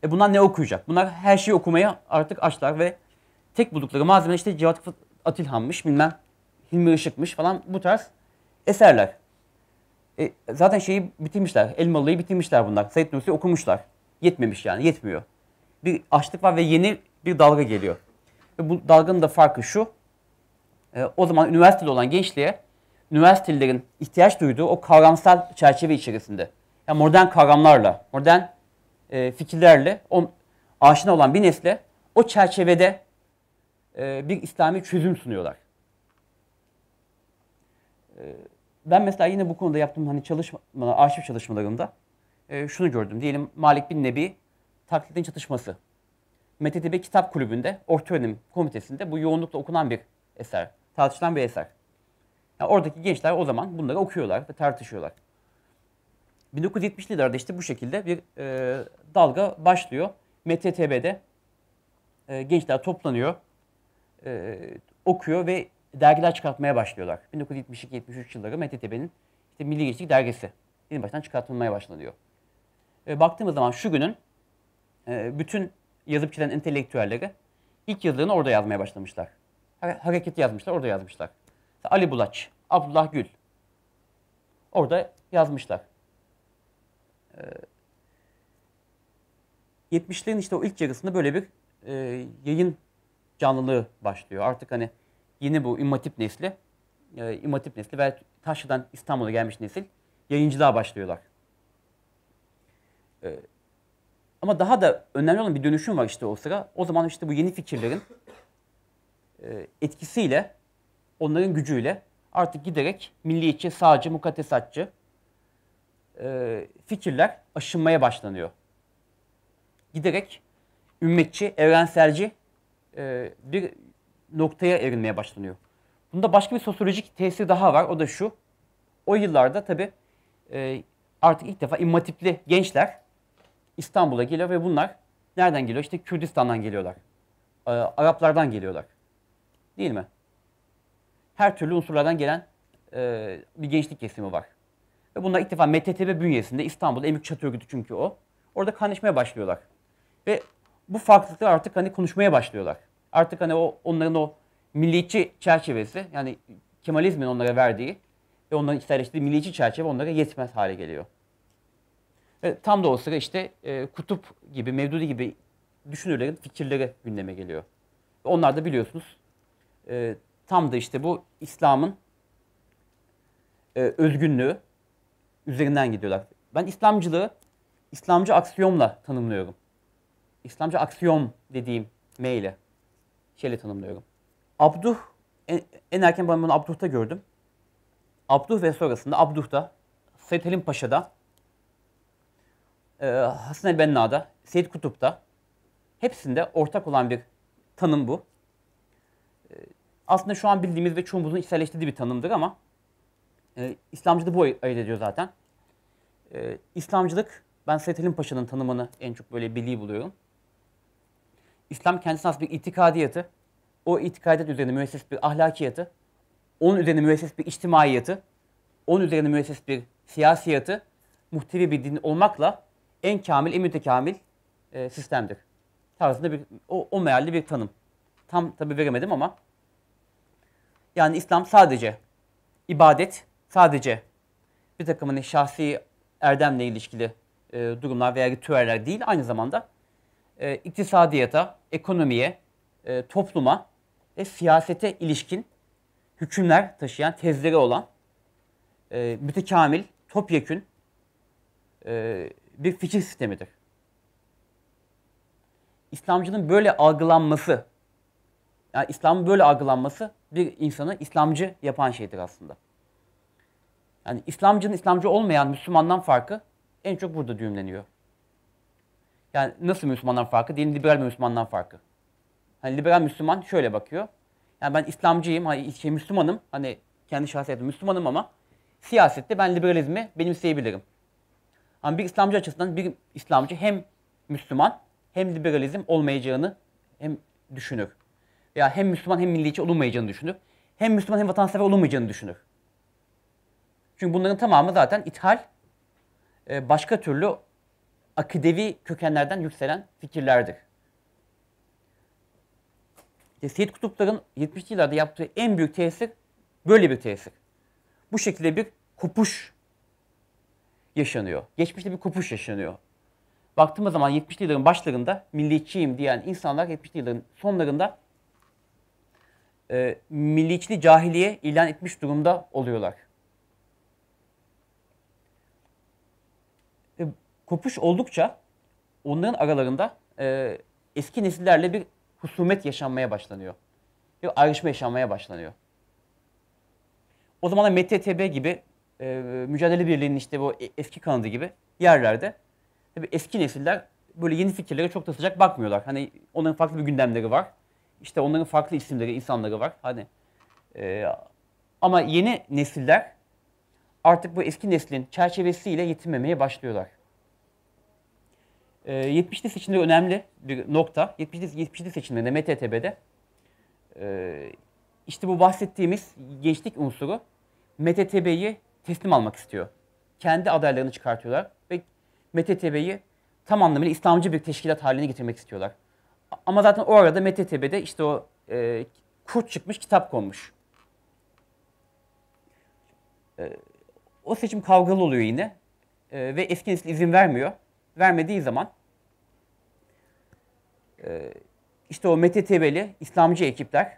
E bunlar ne okuyacak? Bunlar her şeyi okumaya artık açlar ve tek buldukları malzeme işte Cevat Atilhan'mış, bilmem Hilmi Işık'mış falan bu tarz eserler. E, zaten şeyi bitirmişler, Elmalı'yı bitirmişler bunlar. Said Nursi'yi okumuşlar. Yetmemiş yani, yetmiyor. Bir açlık var ve yeni bir dalga geliyor. Ve bu dalganın da farkı şu. E, o zaman üniversitede olan gençliğe üniversitelerin ihtiyaç duyduğu o kavramsal çerçeve içerisinde. Yani modern kavramlarla, modern e, fikirlerle o, aşina olan bir nesle o çerçevede e, bir İslami çözüm sunuyorlar. E, ben mesela yine bu konuda yaptığım hani çalışmalar, arşiv çalışmalarımda e, şunu gördüm. Diyelim Malik bin Nebi taklidin çatışması. Metetibe Kitap Kulübü'nde, orta öğrenim komitesinde bu yoğunlukla okunan bir eser, tartışılan bir eser. Yani oradaki gençler o zaman bunları okuyorlar ve tartışıyorlar. 1970'li yıllarda işte bu şekilde bir e, dalga başlıyor. MTTB'de e, gençler toplanıyor, e, okuyor ve dergiler çıkartmaya başlıyorlar. 1972-73 yılları MTTB'nin işte Milli Gençlik Dergisi yeni baştan çıkartılmaya başlanıyor. E, baktığımız zaman şu günün e, bütün yazıp çizen entelektüelleri ilk yazılarını orada yazmaya başlamışlar. Hareketi yazmışlar, orada yazmışlar. Ali Bulaç, Abdullah Gül. Orada yazmışlar. Ee, 70'lerin işte o ilk yarısında böyle bir e, yayın canlılığı başlıyor. Artık hani yeni bu imatip nesli, e, immatip nesli ve Taşlı'dan İstanbul'a gelmiş nesil yayıncılığa başlıyorlar. Ee, ama daha da önemli olan bir dönüşüm var işte o sıra. O zaman işte bu yeni fikirlerin e, etkisiyle, onların gücüyle artık giderek milliyetçi, sağcı, mukaddesatçı e, fikirler aşınmaya başlanıyor. Giderek ümmetçi, evrenselci e, bir noktaya erinmeye başlanıyor. Bunda başka bir sosyolojik tesir daha var. O da şu. O yıllarda tabii artık ilk defa immatipli gençler İstanbul'a geliyor ve bunlar nereden geliyor? İşte Kürdistan'dan geliyorlar. E, Araplardan geliyorlar. Değil mi? Her türlü unsurlardan gelen e, bir gençlik kesimi var. Ve bunlar ilk defa MTTB bünyesinde İstanbul'da en büyük çatı örgütü çünkü o. Orada kanışmaya başlıyorlar. Ve bu farklılıkları artık hani konuşmaya başlıyorlar. Artık hani o onların o milliyetçi çerçevesi yani Kemalizmin onlara verdiği ve onların içselleştirdiği milliyetçi çerçeve onlara yetmez hale geliyor. Ve tam da o sıra işte e, Kutup gibi, Mevdudi gibi düşünürlerin fikirleri gündeme geliyor. Onlar da biliyorsunuz e, tam da işte bu İslam'ın e, özgünlüğü üzerinden gidiyorlar. Ben İslamcılığı İslamcı aksiyomla tanımlıyorum. İslamcı aksiyom dediğim M ile şeyle tanımlıyorum. Abduh, en, en erken ben bunu Abduh'ta gördüm. Abduh ve sonrasında Abduh'ta, Said Paşa'da e, Hasan el-Benna'da, Seyyid Kutup'ta hepsinde ortak olan bir tanım bu. E, aslında şu an bildiğimiz ve çoğumuzun içselleştirdiği bir tanımdır ama e, İslamcı da bu ayırt ediyor zaten. E, İslamcılık, ben Seyyid Halim Paşa'nın tanımını en çok böyle bilgi buluyorum. İslam kendisi has bir itikadiyatı, o itikadiyat üzerine müesses bir ahlakiyatı, onun üzerine müesses bir içtimaiyatı, onun üzerine müesses bir siyasiyatı, muhtevi bir din olmakla en kamil, en mütekamil e, sistemdir. Tarzında bir, o, o mealli bir tanım. Tam tabi veremedim ama yani İslam sadece ibadet, sadece bir takım hani şahsi erdemle ilişkili e, durumlar veya ritüeller değil. Aynı zamanda e, iktisadiyata, ekonomiye, e, topluma ve siyasete ilişkin hükümler taşıyan, tezleri olan, e, mütekamil, topyekün, e, bir fikir sistemidir. İslamcının böyle algılanması, yani İslam'ın böyle algılanması bir insanı İslamcı yapan şeydir aslında. Yani İslamcının İslamcı olmayan Müslümandan farkı en çok burada düğümleniyor. Yani nasıl Müslümandan farkı? Diyelim liberal Müslümandan farkı. Hani liberal Müslüman şöyle bakıyor. Yani ben İslamcıyım, hani şey Müslümanım. Hani kendi şahsiyetim Müslümanım ama siyasette ben liberalizmi benimseyebilirim. Ama bir İslamcı açısından bir İslamcı hem Müslüman hem liberalizm olmayacağını hem düşünür. Ya hem Müslüman hem milliyetçi olunmayacağını düşünür. Hem Müslüman hem vatansever olunmayacağını düşünür. Çünkü bunların tamamı zaten ithal, e, başka türlü akidevi kökenlerden yükselen fikirlerdir. İşte Seyit Kutupların 70'li yıllarda yaptığı en büyük tesir böyle bir tesir. Bu şekilde bir kopuş yaşanıyor. Geçmişte bir kopuş yaşanıyor. Baktığımız zaman 70'li yılların başlarında milliyetçiyim diyen insanlar 70'li yılların sonlarında e, milliyetçili cahiliye ilan etmiş durumda oluyorlar. E, kopuş oldukça onların aralarında e, eski nesillerle bir husumet yaşanmaya başlanıyor. Bir ayrışma yaşanmaya başlanıyor. O zaman da MTTB gibi e, mücadele birliğinin işte bu e, eski kanadı gibi yerlerde Tabi eski nesiller böyle yeni fikirlere çok da sıcak bakmıyorlar. Hani onların farklı bir gündemleri var. İşte onların farklı isimleri, insanları var. Hani e, ama yeni nesiller artık bu eski neslin çerçevesiyle yetinmemeye başlıyorlar. E, 70'li seçimleri önemli bir nokta. 70'li, 70'li seçimlerinde MTTB'de e, işte bu bahsettiğimiz gençlik unsuru MTTB'yi teslim almak istiyor. Kendi adaylarını çıkartıyorlar ve MTTB'yi tam anlamıyla İslamcı bir teşkilat haline getirmek istiyorlar. Ama zaten o arada MTTB'de işte o e, kurt çıkmış kitap konmuş. E, o seçim kavgalı oluyor yine e, ve eski nesil izin vermiyor. Vermediği zaman e, işte o MTTB'li İslamcı ekipler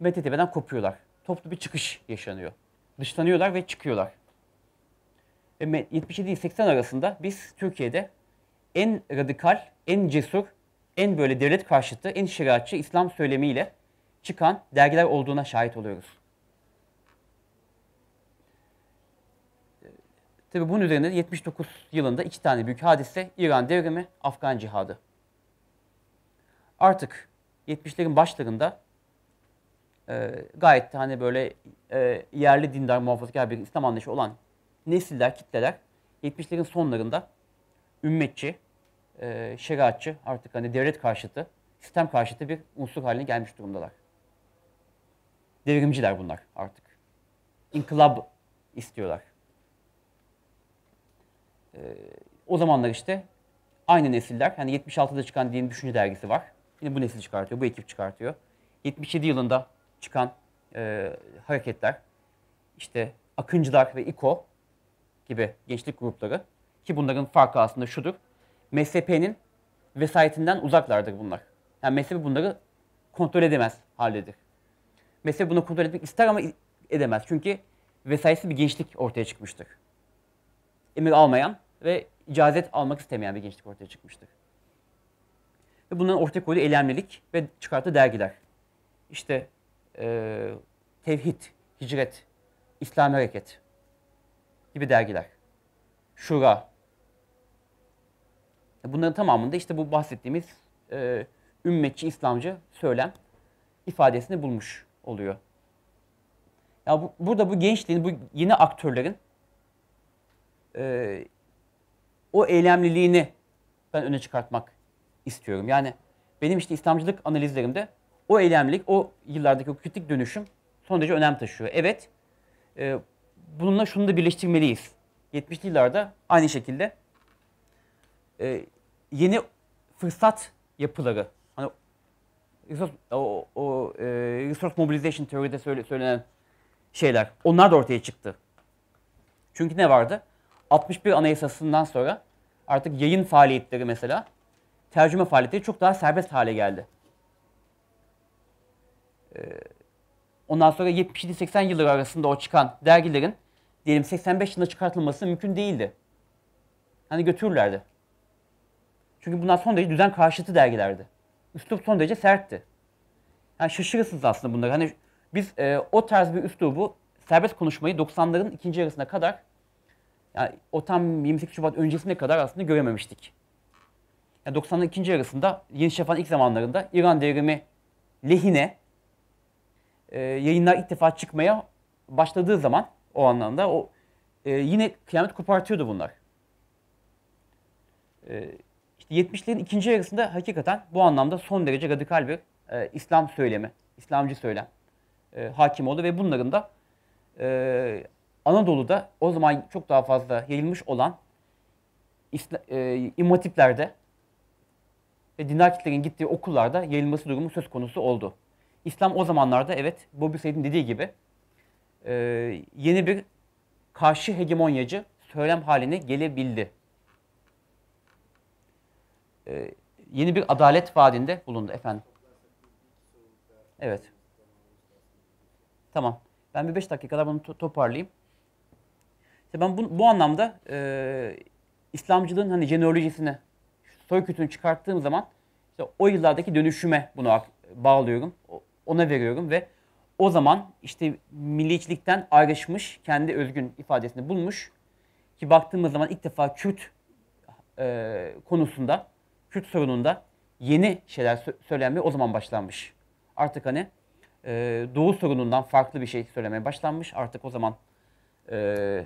MTTB'den kopuyorlar. Toplu bir çıkış yaşanıyor dışlanıyorlar ve çıkıyorlar. Ve 77 ile 80 arasında biz Türkiye'de en radikal, en cesur, en böyle devlet karşıtı, en şeriatçı İslam söylemiyle çıkan dergiler olduğuna şahit oluyoruz. E, Tabi bunun üzerine 79 yılında iki tane büyük hadise İran devrimi, Afgan cihadı. Artık 70'lerin başlarında e, gayet de hani böyle e, yerli dindar muhafazakar bir İslam anlayışı olan nesiller, kitleler 70'lerin sonlarında ümmetçi, e, şeriatçı artık hani devlet karşıtı, sistem karşıtı bir unsur haline gelmiş durumdalar. Devrimciler bunlar artık. İnkılap istiyorlar. E, o zamanlar işte aynı nesiller, hani 76'da çıkan Din Düşünce Dergisi var. Yine bu nesil çıkartıyor, bu ekip çıkartıyor. 77 yılında çıkan e, hareketler, işte Akıncılar ve İKO gibi gençlik grupları ki bunların farkı aslında şudur. MSP'nin vesayetinden uzaklardır bunlar. Yani MSP bunları kontrol edemez haldedir. MSP bunu kontrol etmek ister ama edemez. Çünkü vesayetsiz bir gençlik ortaya çıkmıştır. Emir almayan ve icazet almak istemeyen bir gençlik ortaya çıkmıştır. Ve bunların ortaya koyduğu eylemlilik ve çıkarttığı dergiler. İşte e, Tevhid, Hicret, İslam Hareket gibi dergiler. Şura. E, bunların tamamında işte bu bahsettiğimiz e, ümmetçi, İslamcı söylem ifadesini bulmuş oluyor. Ya bu, burada bu gençliğin, bu yeni aktörlerin e, o eylemliliğini ben öne çıkartmak istiyorum. Yani benim işte İslamcılık analizlerimde o eylemlik, o yıllardaki o kritik dönüşüm son derece önem taşıyor. Evet, e, bununla şunu da birleştirmeliyiz. 70'li yıllarda aynı şekilde e, yeni fırsat yapıları, hani resource, o, o e, resource mobilization teoride söyle, söylenen şeyler, onlar da ortaya çıktı. Çünkü ne vardı? 61 Anayasası'ndan sonra artık yayın faaliyetleri mesela, tercüme faaliyetleri çok daha serbest hale geldi. Ee, ondan sonra 77-80 yılları arasında o çıkan dergilerin diyelim 85 yılında çıkartılması mümkün değildi. Hani götürürlerdi. Çünkü bunlar son derece düzen karşıtı dergilerdi. Üslup son derece sertti. Yani şaşırırsınız aslında bunları. Hani biz e, o tarz bir üslubu serbest konuşmayı 90'ların ikinci yarısına kadar yani o tam 28 Şubat öncesine kadar aslında görememiştik. Yani 90'ların ikinci yarısında Yeni Şafak'ın ilk zamanlarında İran devrimi lehine e, yayınlar ilk defa çıkmaya başladığı zaman o anlamda o e, yine kıyamet kopartıyordu bunlar. E, işte 70'lerin ikinci yarısında hakikaten bu anlamda son derece radikal bir e, İslam söylemi, İslamcı söylem e, hakim oldu ve bunların da e, Anadolu'da o zaman çok daha fazla yayılmış olan İsla, e, imatiplerde ve dinler kitlerin gittiği okullarda yayılması durumu söz konusu oldu. İslam o zamanlarda evet Bobby Said'in dediği gibi e, yeni bir karşı hegemonyacı söylem haline gelebildi. E, yeni bir adalet vaadinde bulundu efendim. Evet. Tamam. Ben bir beş dakikada bunu to toparlayayım. İşte ben bu, bu anlamda e, İslamcılığın hani jeneolojisini, soykütünü çıkarttığım zaman işte o yıllardaki dönüşüme bunu bağlıyorum. O, ona veriyorum ve o zaman işte milliyetçilikten ayrışmış, kendi özgün ifadesini bulmuş ki baktığımız zaman ilk defa Kürt e, konusunda, Kürt sorununda yeni şeyler sö söylenmeye o zaman başlanmış. Artık hani e, Doğu sorunundan farklı bir şey söylemeye başlanmış. Artık o zaman e,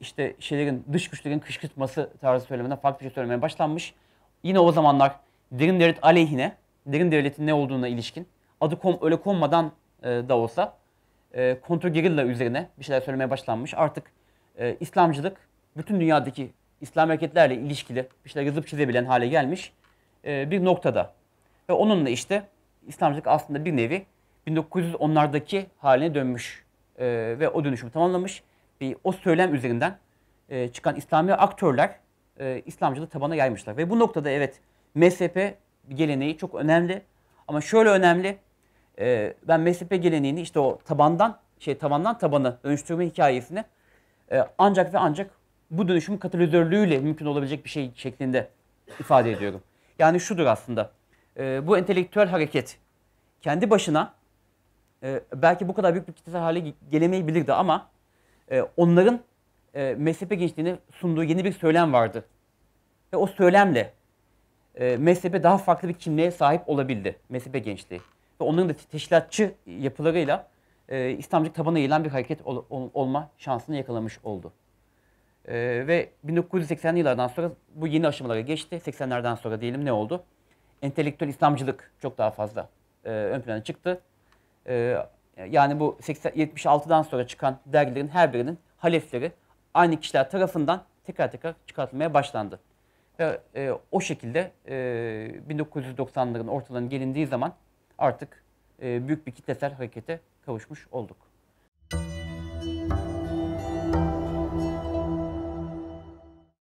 işte şeylerin, dış güçlerin kışkırtması tarzı söylemeden farklı bir şey söylemeye başlanmış. Yine o zamanlar derin devlet aleyhine derin devletin ne olduğuna ilişkin adı kom, öyle konmadan e, da olsa e, kontrgerilla üzerine bir şeyler söylemeye başlanmış. Artık e, İslamcılık bütün dünyadaki İslam hareketlerle ilişkili bir şeyler yazıp çizebilen hale gelmiş e, bir noktada. Ve onunla işte İslamcılık aslında bir nevi 1910'lardaki haline dönmüş e, ve o dönüşümü tamamlamış. Bir, o söylem üzerinden e, çıkan İslami aktörler e, İslamcılığı tabana yaymışlar. Ve bu noktada evet MSP geleneği çok önemli. Ama şöyle önemli. E, ben mezhepe geleneğini işte o tabandan şey tavandan tabana dönüştürme hikayesini e, ancak ve ancak bu dönüşüm katalizörlüğüyle mümkün olabilecek bir şey şeklinde ifade ediyorum. Yani şudur aslında. E, bu entelektüel hareket kendi başına e, belki bu kadar büyük bir kitlesel hale gelemeyebilirdi ama e, onların e, mezhepe gençliğine sunduğu yeni bir söylem vardı. Ve o söylemle e, mezhebe daha farklı bir kimliğe sahip olabildi. Mezhebe gençliği. Ve onların da teşkilatçı yapılarıyla e, İslamcı tabana eğilen bir hareket ol, ol, olma şansını yakalamış oldu. E, ve 1980'li yıllardan sonra bu yeni aşamalara geçti. 80'lerden sonra diyelim ne oldu? Entelektüel İslamcılık çok daha fazla e, ön plana çıktı. E, yani bu 80, 76'dan sonra çıkan dergilerin her birinin halefleri aynı kişiler tarafından tekrar tekrar çıkartılmaya başlandı. Ve e, o şekilde e, 1990'ların ortalarına gelindiği zaman artık e, büyük bir kitlesel harekete kavuşmuş olduk.